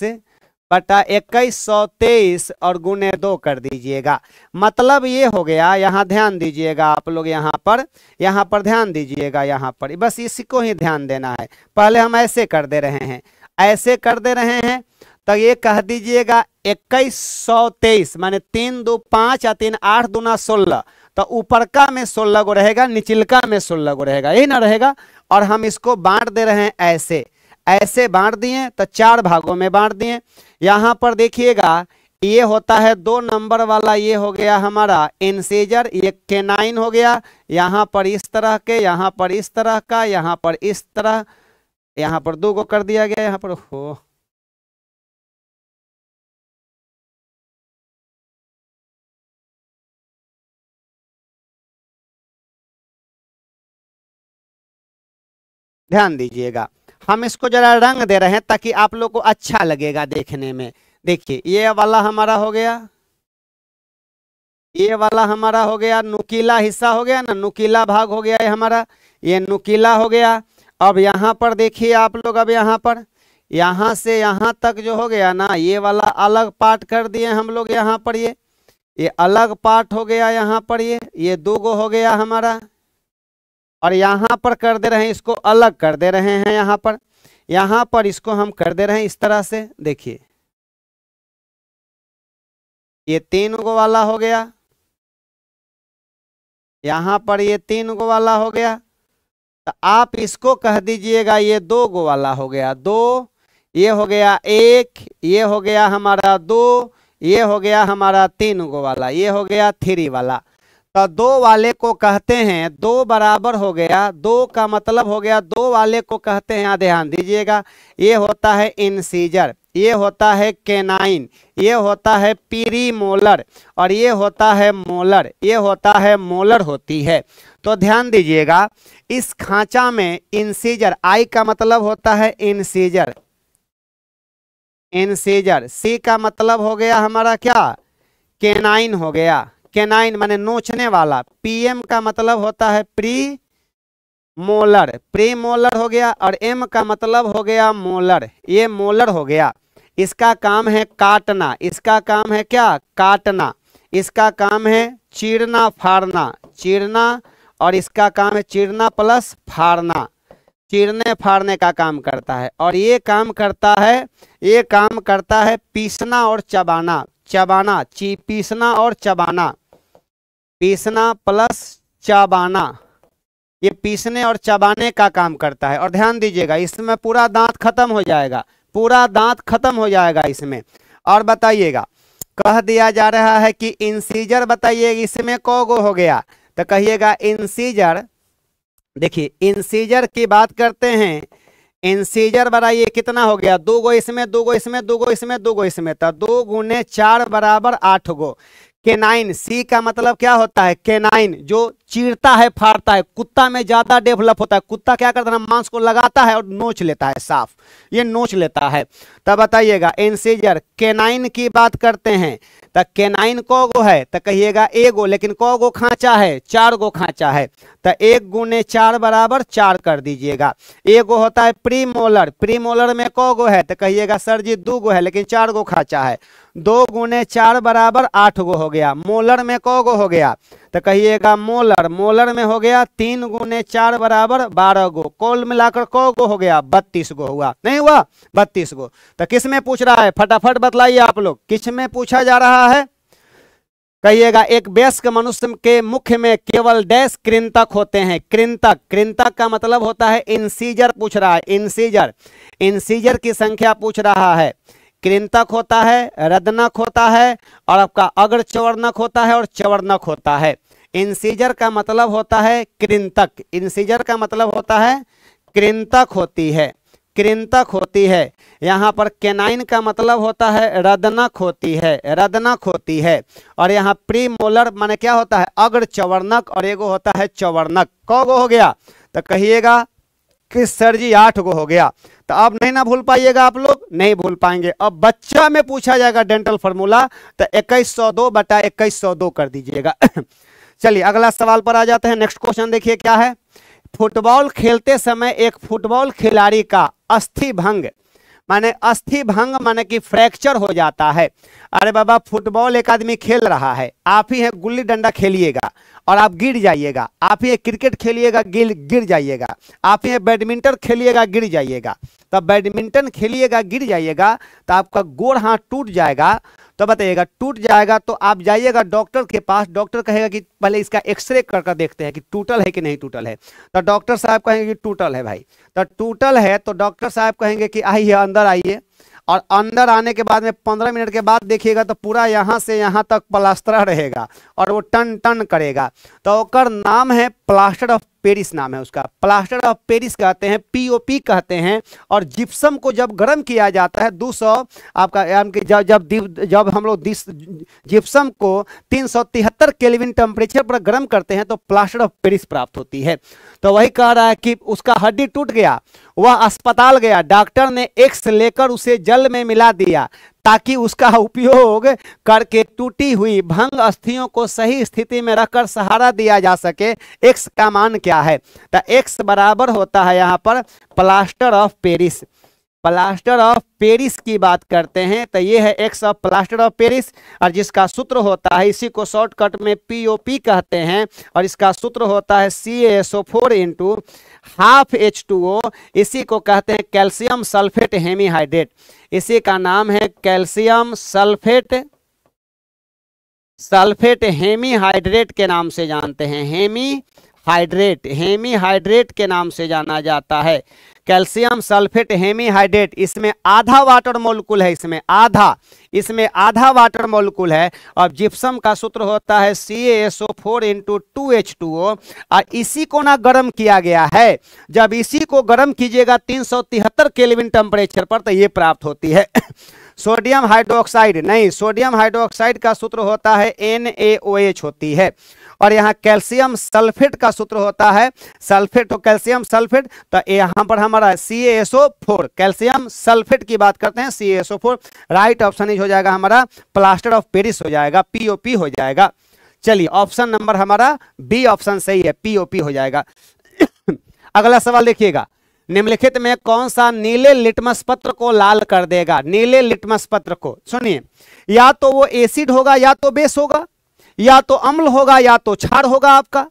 बटा इक्कीस सौ तेईस और गुने दो कर दीजिएगा मतलब ये हो गया यहाँ ध्यान दीजिएगा आप लोग यहाँ पर यहाँ पर ध्यान दीजिएगा यहाँ पर बस इसी को ही ध्यान देना है पहले हम ऐसे कर दे रहे हैं ऐसे कर दे रहे हैं तो ये कह दीजिएगा इक्कीस सौ तेईस माने तीन दो पाँच या तीन आठ दूना सोलह तो ऊपर का में सोलह गो रहेगा निचिलका में सोलह गो रहेगा यही ना रहेगा और हम इसको बांट दे रहे हैं ऐसे ऐसे बांट दिए तो चार भागों में बांट दिए यहाँ पर देखिएगा ये होता है दो नंबर वाला ये हो गया हमारा एनसेजर ये केनाइन हो गया यहाँ पर इस तरह के यहाँ पर इस तरह का यहाँ पर इस तरह यहाँ पर दो को कर दिया गया यहाँ पर हो ध्यान दीजिएगा हम इसको जरा रंग दे रहे हैं ताकि आप लोग को अच्छा लगेगा देखने में देखिए ये वाला हमारा हो गया ये वाला हमारा हो गया नुकीला हिस्सा हो गया ना नुकीला भाग हो गया ये हमारा ये नुकीला हो गया अब यहाँ पर देखिए आप लोग अब यहाँ पर यहाँ से यहाँ तक जो हो गया ना ये वाला अलग पार्ट कर दिए हम लोग यहाँ पर ये ये अलग पार्ट हो गया यहाँ पर ये ये दो गो हो गया हमारा और यहाँ पर कर दे रहे हैं इसको अलग कर दे रहे हैं यहाँ पर यहाँ पर इसको हम कर दे रहे हैं इस तरह से देखिए ये तीन गो वाला हो गया यहाँ पर ये तीन गो वाला हो गया तो आप इसको कह दीजिएगा ये दो गो वाला हो गया दो ये हो गया एक ये हो गया हमारा दो ये हो गया हमारा तीन गो वाला ये हो गया थ्री वाला तो दो वाले को कहते हैं दो बराबर हो गया दो का मतलब हो गया दो वाले को कहते हैं यहाँ ध्यान दीजिएगा ये होता है इंसीजर ये होता है केनाइन ये होता है पीरी मोलर और ये होता है मोलर ये होता है मोलर होती है तो ध्यान दीजिएगा इस खांचा में इंसीजर आई का मतलब होता है इंसीजर इंसीजर सी का मतलब हो गया हमारा क्या केनाइन हो गया केनाइन माने नोचने वाला पीएम का मतलब होता है प्री मोलर प्री मोलर हो गया और एम का मतलब हो गया मोलर ये मोलर हो गया इसका काम है काटना इसका काम है क्या काटना इसका काम है चीरना फाड़ना चीरना और इसका काम है चीरना प्लस फाड़ना चीरने फाड़ने का काम करता है और ये काम करता है ये काम करता है पीसना और चबाना चबाना ची पीसना और चबाना पीसना प्लस चबाना ये पीसने और चबाने का काम करता है और ध्यान दीजिएगा इसमें पूरा दांत खत्म हो जाएगा पूरा दांत खत्म हो जाएगा इसमें और बताइएगा कह दिया जा रहा है कि इंसीजर बताइए इसमें गो हो गया तो कहिएगा इंसीजर देखिए इंसीजर की बात करते हैं इंसीजर बड़ा कितना हो गया दो गो इसमें दो गो इसमें दो गो इसमें दो गो इसमें तो दो गुने चार बराबर आठ गो केनाइन सी का मतलब क्या होता है केनाइन जो चीरता है फाड़ता है कुत्ता में ज्यादा डेवलप होता है कुत्ता क्या करता है मांस को लगाता है और नोच लेता है साफ ये नोच लेता है तब बताइएगा एनसीजर केनाइन की बात करते हैं तो केनाइन कौ गो है तो कहिएगा ए गो लेकिन कौ गो खाँचा है चार गो खाँचा है तो एक गुने चार बराबर चार कर दीजिएगा गो होता है प्री प्री प्रीमोलर में कौ गो है तो कहिएगा सर जी दो गो है लेकिन चार गो खाँचा है दो गुने चार बराबर आठ गो हो गया मोलर में कौ गो हो गया तो कहिएगा मोलर मोलर में हो गया तीन गुने चार बराबर बारह गो कोल मिलाकर कौ गो हो गया बत्तीस गो हुआ नहीं हुआ बत्तीस गो तो किस में पूछ रहा है फटाफट बतलाइए आप लोग किस में पूछा जा रहा है कहिएगा एक व्यस्क मनुष्य के मुख्य में केवल डैश कृंतक होते हैं कृंतक कृंतक का मतलब होता है इंसीजर पूछ रहा है इंसीजर इंसीजर की संख्या पूछ रहा है कृंतक होता है रदनक होता है और आपका अग्र चवर्णक होता है और चवर्णक होता है इंसीजर का मतलब होता है कृंतक इंसीजर का मतलब होता है कृंतक होती है कृंतक होती है यहाँ पर केनाइन का मतलब होता है रदनक होती है रदनक होती है और यहाँ प्री मोलर माने क्या होता है अग्र चवर्णक और एगो होता है चवर्णक कौ गो हो गया तो कहिएगा कि सर जी आठ गो हो गया तो अब नहीं ना भूल पाइएगा आप लोग नहीं भूल पाएंगे अब बच्चा में पूछा जाएगा डेंटल फॉर्मूला तो इक्कीस सौ दो बटा इक्कीस सौ दो कर दीजिएगा *coughs* चलिए अगला सवाल पर आ जाते हैं नेक्स्ट क्वेश्चन देखिए क्या है फुटबॉल खेलते समय एक फुटबॉल खिलाड़ी का अस्थि भंग माने अस्थि भंग माने कि फ्रैक्चर हो जाता है अरे बाबा फुटबॉल एक आदमी खेल रहा है आप ही है गुल्ली डंडा खेलिएगा और आप गिर जाइएगा आप ये क्रिकेट खेलिएगा गिर गिर जाइएगा आप ये बैडमिंटन खेलिएगा गिर जाइएगा तब बैडमिंटन खेलिएगा गिर जाइएगा तो आपका गोड़ हाथ टूट जाएगा तो बताइएगा टूट जाएगा तो आप जाइएगा डॉक्टर के पास डॉक्टर कहेगा कि पहले इसका एक्सरे कर कर देखते हैं कि टूटल है कि नहीं टूटल है तो डॉक्टर साहब कहेंगे कि टूटल है भाई तो टूटल है तो डॉक्टर साहब कहेंगे कि आइए अंदर आइए और अंदर आने के बाद में पंद्रह मिनट के बाद देखिएगा तो पूरा यहाँ से यहाँ तक पलास्तरा रहेगा और वो टन टन करेगा तो ओकर नाम है प्लास्टर ऑफ पेरिस नाम है उसका प्लास्टर ऑफ पेरिस कहते हैं पीओपी कहते हैं और जिप्सम को जब गर्म किया जाता है 200 आपका जब जब जब हम लोग जिप्सम को तीन सौ तिहत्तर केलविन टेम्परेचर पर गर्म करते हैं तो प्लास्टर ऑफ पेरिस प्राप्त होती है तो वही कह रहा है कि उसका हड्डी टूट गया वह अस्पताल गया डॉक्टर ने एक्स लेकर उसे जल में मिला दिया ताकि उसका उपयोग करके टूटी हुई भंग अस्थियों को सही स्थिति में रखकर सहारा दिया जा सके एक्स का मान क्या है तो एक्स बराबर होता है यहाँ पर plaster of Paris plaster of Paris की बात करते हैं तो ये है X of plaster of Paris और जिसका सूत्र होता है इसी को शॉर्टकट में पीओपी कहते हैं और इसका सूत्र होता है C S O four into half H two O इसी को कहते हैं कैल्शियम सल्फेट हेमीहाइड्रेट इसी का नाम है कैल्शियम सल्फेट सल्फेट हेमीहाइड्रेट के नाम से जानते हैं हेमी हाइड्रेट हेमी हाइड्रेट के नाम से जाना जाता है कैल्शियम सल्फेट हेमीहाइड्रेट इसमें आधा वाटर मोलिकुल है इसमें आधा इसमें आधा वाटर मोलिकुल है और जिप्सम का सूत्र होता है C S O four into two H two O और इसी को ना गर्म किया गया है जब इसी को गर्म कीजिएगा तीन सौ तिहत्तर केल्विन टेम्परेचर पर तो ये प्राप्त होती है *coughs* सोडियम हाइड्रोक्साइड नहीं सोडियम हाइड्रोक्साइड का सूत्र होता है एन ए ओ एच होती है और यहाँ कैल्शियम सल्फेट का सूत्र होता है सल्फेट और कैल्शियम सल्फेट तो यहाँ पर हमारा सी फोर कैल्शियम सल्फेट की बात करते हैं सी फोर राइट ऑप्शन हो जाएगा हमारा प्लास्टर ऑफ पेरिस हो जाएगा पीओपी हो जाएगा चलिए ऑप्शन नंबर हमारा बी ऑप्शन सही है पीओपी हो जाएगा *coughs* अगला सवाल देखिएगा निम्नलिखित में कौन सा नीले लिटमस पत्र को लाल कर देगा नीले लिटमस पत्र को सुनिए या तो वो एसिड होगा या तो बेस होगा या तो अम्ल होगा या तो क्षार होगा आपका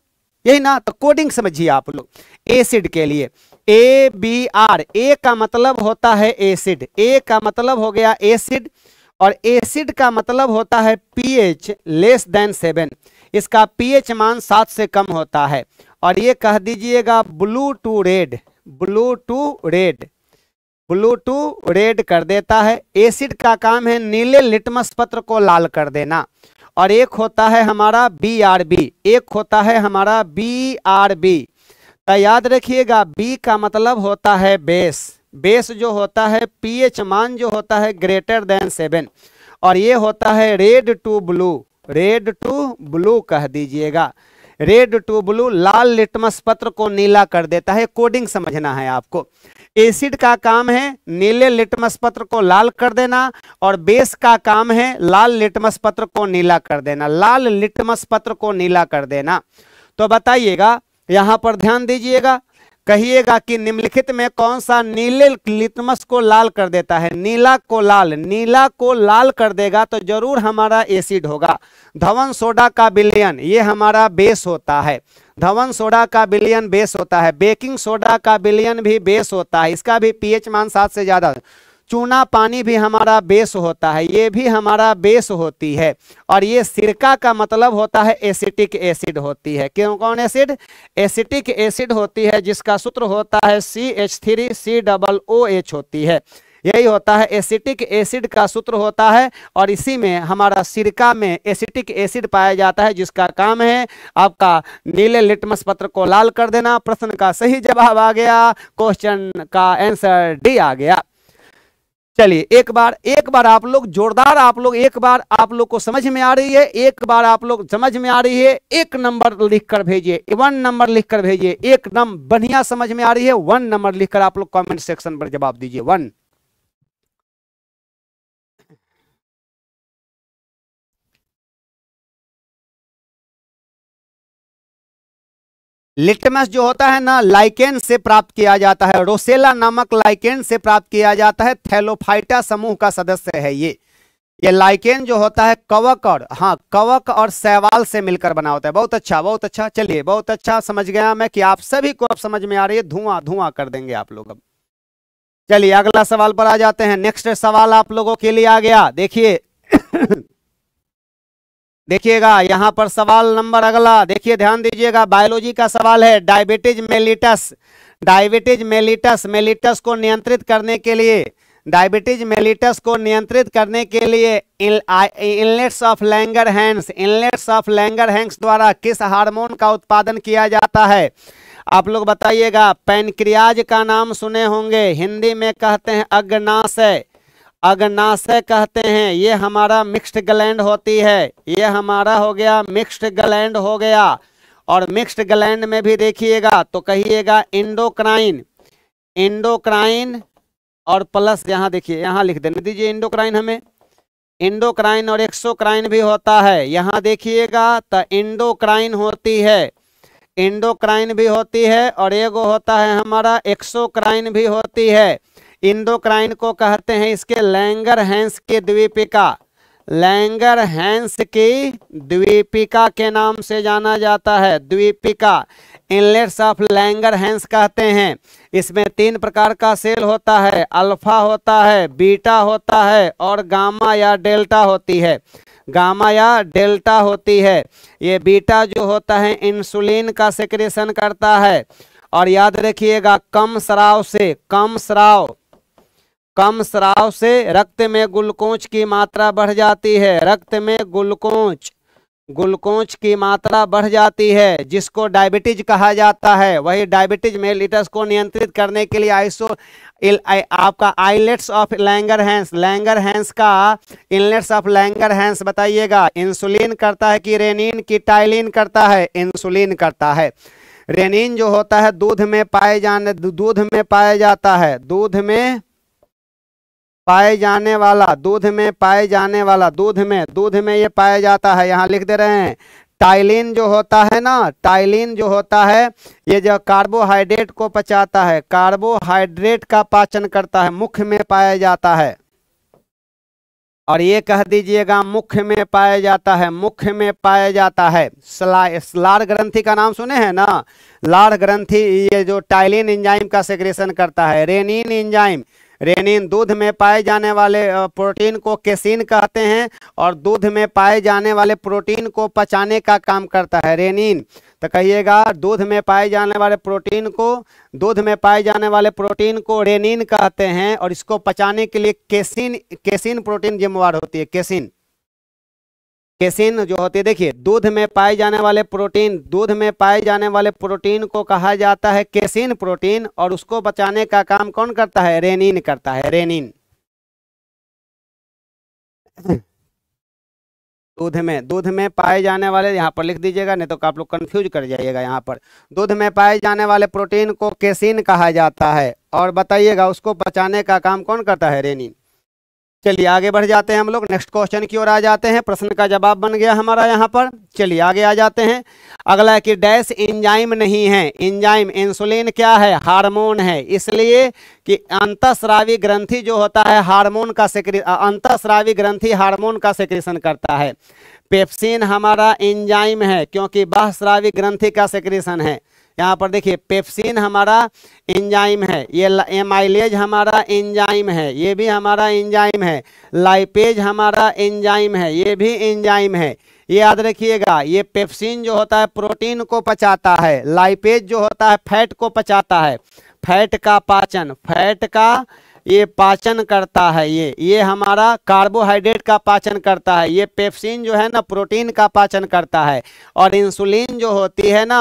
यही ना तो कोडिंग समझिए आप लोग एसिड के लिए ए बी आर ए का मतलब होता है एसिड ए का मतलब हो गया एसिड और एसिड का मतलब होता है पीएच लेस देन सेवन इसका पीएच मान सात से कम होता है और ये कह दीजिएगा blue to red blue to red blue to red कर देता है एसिड का काम है नीले लिटमस पत्र को लाल कर देना और एक होता है हमारा बी आर बी एक होता है हमारा बी आर बी तो याद रखिएगा बी का मतलब होता है बेस बेस जो होता है पीएच मान जो होता है ग्रेटर देन सेवन और ये होता है red to blue red to blue कह दीजिएगा रेड टू ब्लू लाल लिटमस पत्र को नीला कर देता है कोडिंग समझना है आपको एसिड का काम है नीले लिटमस पत्र को लाल कर देना और बेस का काम है लाल लिटमस पत्र को नीला कर देना लाल लिटमस पत्र को नीला कर देना तो बताइएगा यहां पर ध्यान दीजिएगा कहिएगा कि निम्नलिखित में कौन सा नीले लिटमस को लाल कर देता है नीला को लाल नीला को लाल कर देगा तो जरूर हमारा एसिड होगा धवन सोडा का बिलियन ये हमारा बेस होता है धवन सोडा का बिलियन बेस होता है बेकिंग सोडा का बिलियन भी बेस होता है इसका भी पीएच मान सात से ज़्यादा चूना पानी भी हमारा बेस होता है ये भी हमारा बेस होती है और ये सिरका का मतलब होता है एसिटिक एसिड होती है क्यों कौन एसिड एसिटिक एसिड होती है जिसका सूत्र होता है C H three C double O H होती है यही होता है एसिटिक एसिड का सूत्र होता है और इसी में हमारा सिरका में एसिटिक एसिड पाया जाता है जिसका काम है आपका नीले लिटमस पत्र को लाल कर देना प्रश्न का सही जवाब आ गया क्वेश्चन का आंसर डी आ गया चलिए एक बार एक बार आप लोग जोरदार आप लोग एक बार आप लोग को समझ में आ रही है एक बार आप लोग समझ में आ रही है एक नंबर लिखकर भेजिए वन नंबर लिखकर भेजिए एक नंबर बढ़िया समझ में आ रही है वन नंबर लिखकर आप लोग कमेंट सेक्शन पर जवाब दीजिए वन लिटमस जो होता है ना लाइकेन से प्राप्त किया जाता है रोसेला नामक लाइकेन से प्राप्त किया जाता है थैलोफाइटा समूह का सदस्य है ये ये लाइकेन जो होता है कवक और हाँ कवक और सैवाल से मिलकर बना होता है बहुत अच्छा बहुत अच्छा चलिए बहुत अच्छा समझ गया मैं कि आप सभी को अब समझ में आ रही है धुआं धुआं कर देंगे आप लोग अब चलिए अगला सवाल पर आ जाते हैं नेक्स्ट सवाल आप लोगों के लिए आ गया देखिए देखिएगा यहाँ पर सवाल नंबर अगला देखिए ध्यान दीजिएगा बायोलॉजी का सवाल है diabetes mellitus diabetes mellitus mellitus को नियंत्रित करने के लिए डायबिटीज मेलिटस को नियंत्रित करने के लिए islets of Langerhans islets of Langerhans द्वारा किस हार्मोन का उत्पादन किया जाता है आप लोग बताइएगा पेनक्रियाज का नाम सुने होंगे हिंदी में कहते हैं अग्नाशय अग्नाशय कहते हैं ये हमारा मिक्स्ड ग्लैंड होती है ये हमारा हो गया मिक्स्ड ग्लैंड हो गया और मिक्स्ड ग्लैंड में भी देखिएगा तो कहिएगा इंडोक्राइन इंडोक्राइन और प्लस यहाँ देखिए यहाँ लिख देने दीजिए इंडोक्राइन हमें इंडोक्राइन और एक्सोक्राइन भी होता है यहाँ देखिएगा तो इंडोक्राइन होती है इंडोक्राइन भी होती है और एगो होता है हमारा एक्सोक्राइन भी होती है इंडोक्राइन को कहते हैं इसके लैंगर हैंस के द्वीपिका लैंगर हैंस की द्वीपिका के नाम से जाना जाता है द्वीपिका इनलेट्स ऑफ लैंगर हैंस कहते हैं इसमें तीन प्रकार का सेल होता है अल्फा होता है बीटा होता है और गामा या डेल्टा होती है गामा या डेल्टा होती है ये बीटा जो होता है इंसुलिन का सिक्रेशन करता है और याद रखिएगा कम स्राव से कम स्राव कम स्राव से रक्त में ग्लूकोज की मात्रा बढ़ जाती है रक्त में ग्लूकोज ग्लूकोज की मात्रा बढ़ जाती है जिसको डायबिटीज कहा जाता है वही डायबिटीज में लिटस को नियंत्रित करने के लिए आइसो आपका islets of Langerhans Langerhans का इनलेट्स ऑफ लैंगर हैंस बताइएगा इंसुलिन करता है कि रेनिन की टाइलिन करता है इंसुलिन करता है रेनिन जो होता है दूध में पाए जाने दूध में पाया जाता है दूध में पाए जाने वाला दूध में पाए जाने वाला दूध में दूध में ये पाया जाता है यहाँ लिख दे रहे हैं टाइलिन जो होता है ना टाइलिन जो होता है ये जो कार्बोहाइड्रेट को पचाता है कार्बोहाइड्रेट का पाचन करता है मुख में पाया जाता है और ये कह दीजिएगा मुख में पाया जाता है मुख में पाया जाता है लार ग्रंथि का नाम सुने हैं ना लार ग्रंथि ये जो टाइलिन इंजाइम का सेग्रेशन करता है रेनिन इंजाइम रेनिन दूध में पाए जाने वाले प्रोटीन को केसिन कहते हैं और दूध में पाए जाने वाले प्रोटीन को पचाने का काम करता है रेनिन तो कहिएगा दूध में पाए जाने वाले प्रोटीन को दूध में पाए जाने वाले प्रोटीन को रेनिन कहते हैं और इसको पचाने के लिए केसिन केसिन प्रोटीन जिम्मेवार होती है केसिन केसिन जो होते देखिए दूध में पाए जाने वाले प्रोटीन दूध में पाए जाने वाले प्रोटीन को कहा जाता है केसिन प्रोटीन और उसको बचाने का काम कौन करता है रेनिन करता है रेनिन दूध में दूध में पाए जाने वाले यहाँ पर लिख दीजिएगा नहीं तो आप लोग कंफ्यूज कर जाइएगा यहाँ पर दूध में पाए जाने वाले प्रोटीन को केसिन कहा जाता है और बताइएगा उसको बचाने का काम कौन करता है रेनिन चलिए आगे बढ़ जाते हैं हम लोग नेक्स्ट क्वेश्चन की ओर आ जाते हैं प्रश्न का जवाब बन गया हमारा यहाँ पर चलिए आगे आ जाते हैं अगला है कि डैश इंजाइम नहीं है इंजाइम इंसुलिन क्या है हार्मोन है इसलिए कि अंतस्रावी ग्रंथि जो होता है हार्मोन का सेक्रे अंतस्रावी ग्रंथि हार्मोन का सेक्रेशन करता है पेप्सिन हमारा इंजाइम है क्योंकि बाहस्रावी ग्रंथि का सेक्रेशन है यहाँ पर देखिए पेप्सिन हमारा एंजाइम है ये एमाइलेज हमारा एंजाइम है ये भी हमारा एंजाइम है लाइपेज हमारा एंजाइम है ये भी एंजाइम है ये याद रखिएगा ये पेप्सिन जो होता है प्रोटीन को पचाता है लाइपेज जो होता है फैट को पचाता है फैट का पाचन फैट का ये पाचन करता है ये ये हमारा कार्बोहाइड्रेट का पाचन करता है ये पेप्सिन जो है ना प्रोटीन का पाचन करता है और इंसुलिन जो होती है ना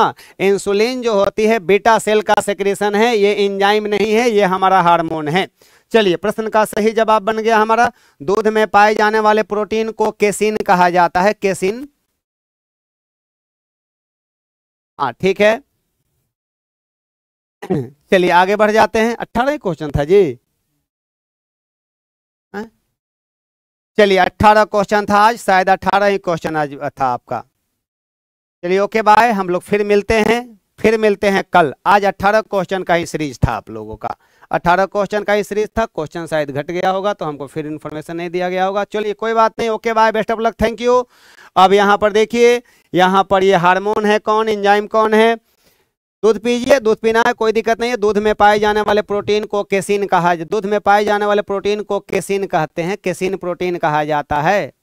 इंसुलिन जो होती है बीटा सेल का सेक्रेशन है ये इंजाइम नहीं है ये हमारा हार्मोन है चलिए प्रश्न का सही जवाब बन गया हमारा दूध में पाए जाने वाले प्रोटीन को केसिन कहा जाता है केसिन हाँ ठीक है *clears throat* चलिए आगे बढ़ जाते हैं अट्ठारह क्वेश्चन था जी चलिए अट्ठारह क्वेश्चन था आज शायद अट्ठारह ही क्वेश्चन आज था आपका चलिए ओके बाय हम लोग फिर मिलते हैं फिर मिलते हैं कल आज अट्ठारह क्वेश्चन का ही सीरीज था आप लोगों का अट्ठारह क्वेश्चन का ही सीरीज था क्वेश्चन शायद घट गया होगा तो हमको फिर इन्फॉर्मेशन नहीं दिया गया होगा चलिए कोई बात नहीं okay bye best of luck thank you अब यहाँ पर देखिए यहाँ पर ये हार्मोन है कौन इंजाइम कौन है दूध पीजिए दूध पीना है कोई दिक्कत नहीं है दूध में पाए जाने वाले प्रोटीन को केसिन कहा दूध में पाए जाने वाले प्रोटीन को केसिन कहते हैं केसिन प्रोटीन कहा जाता है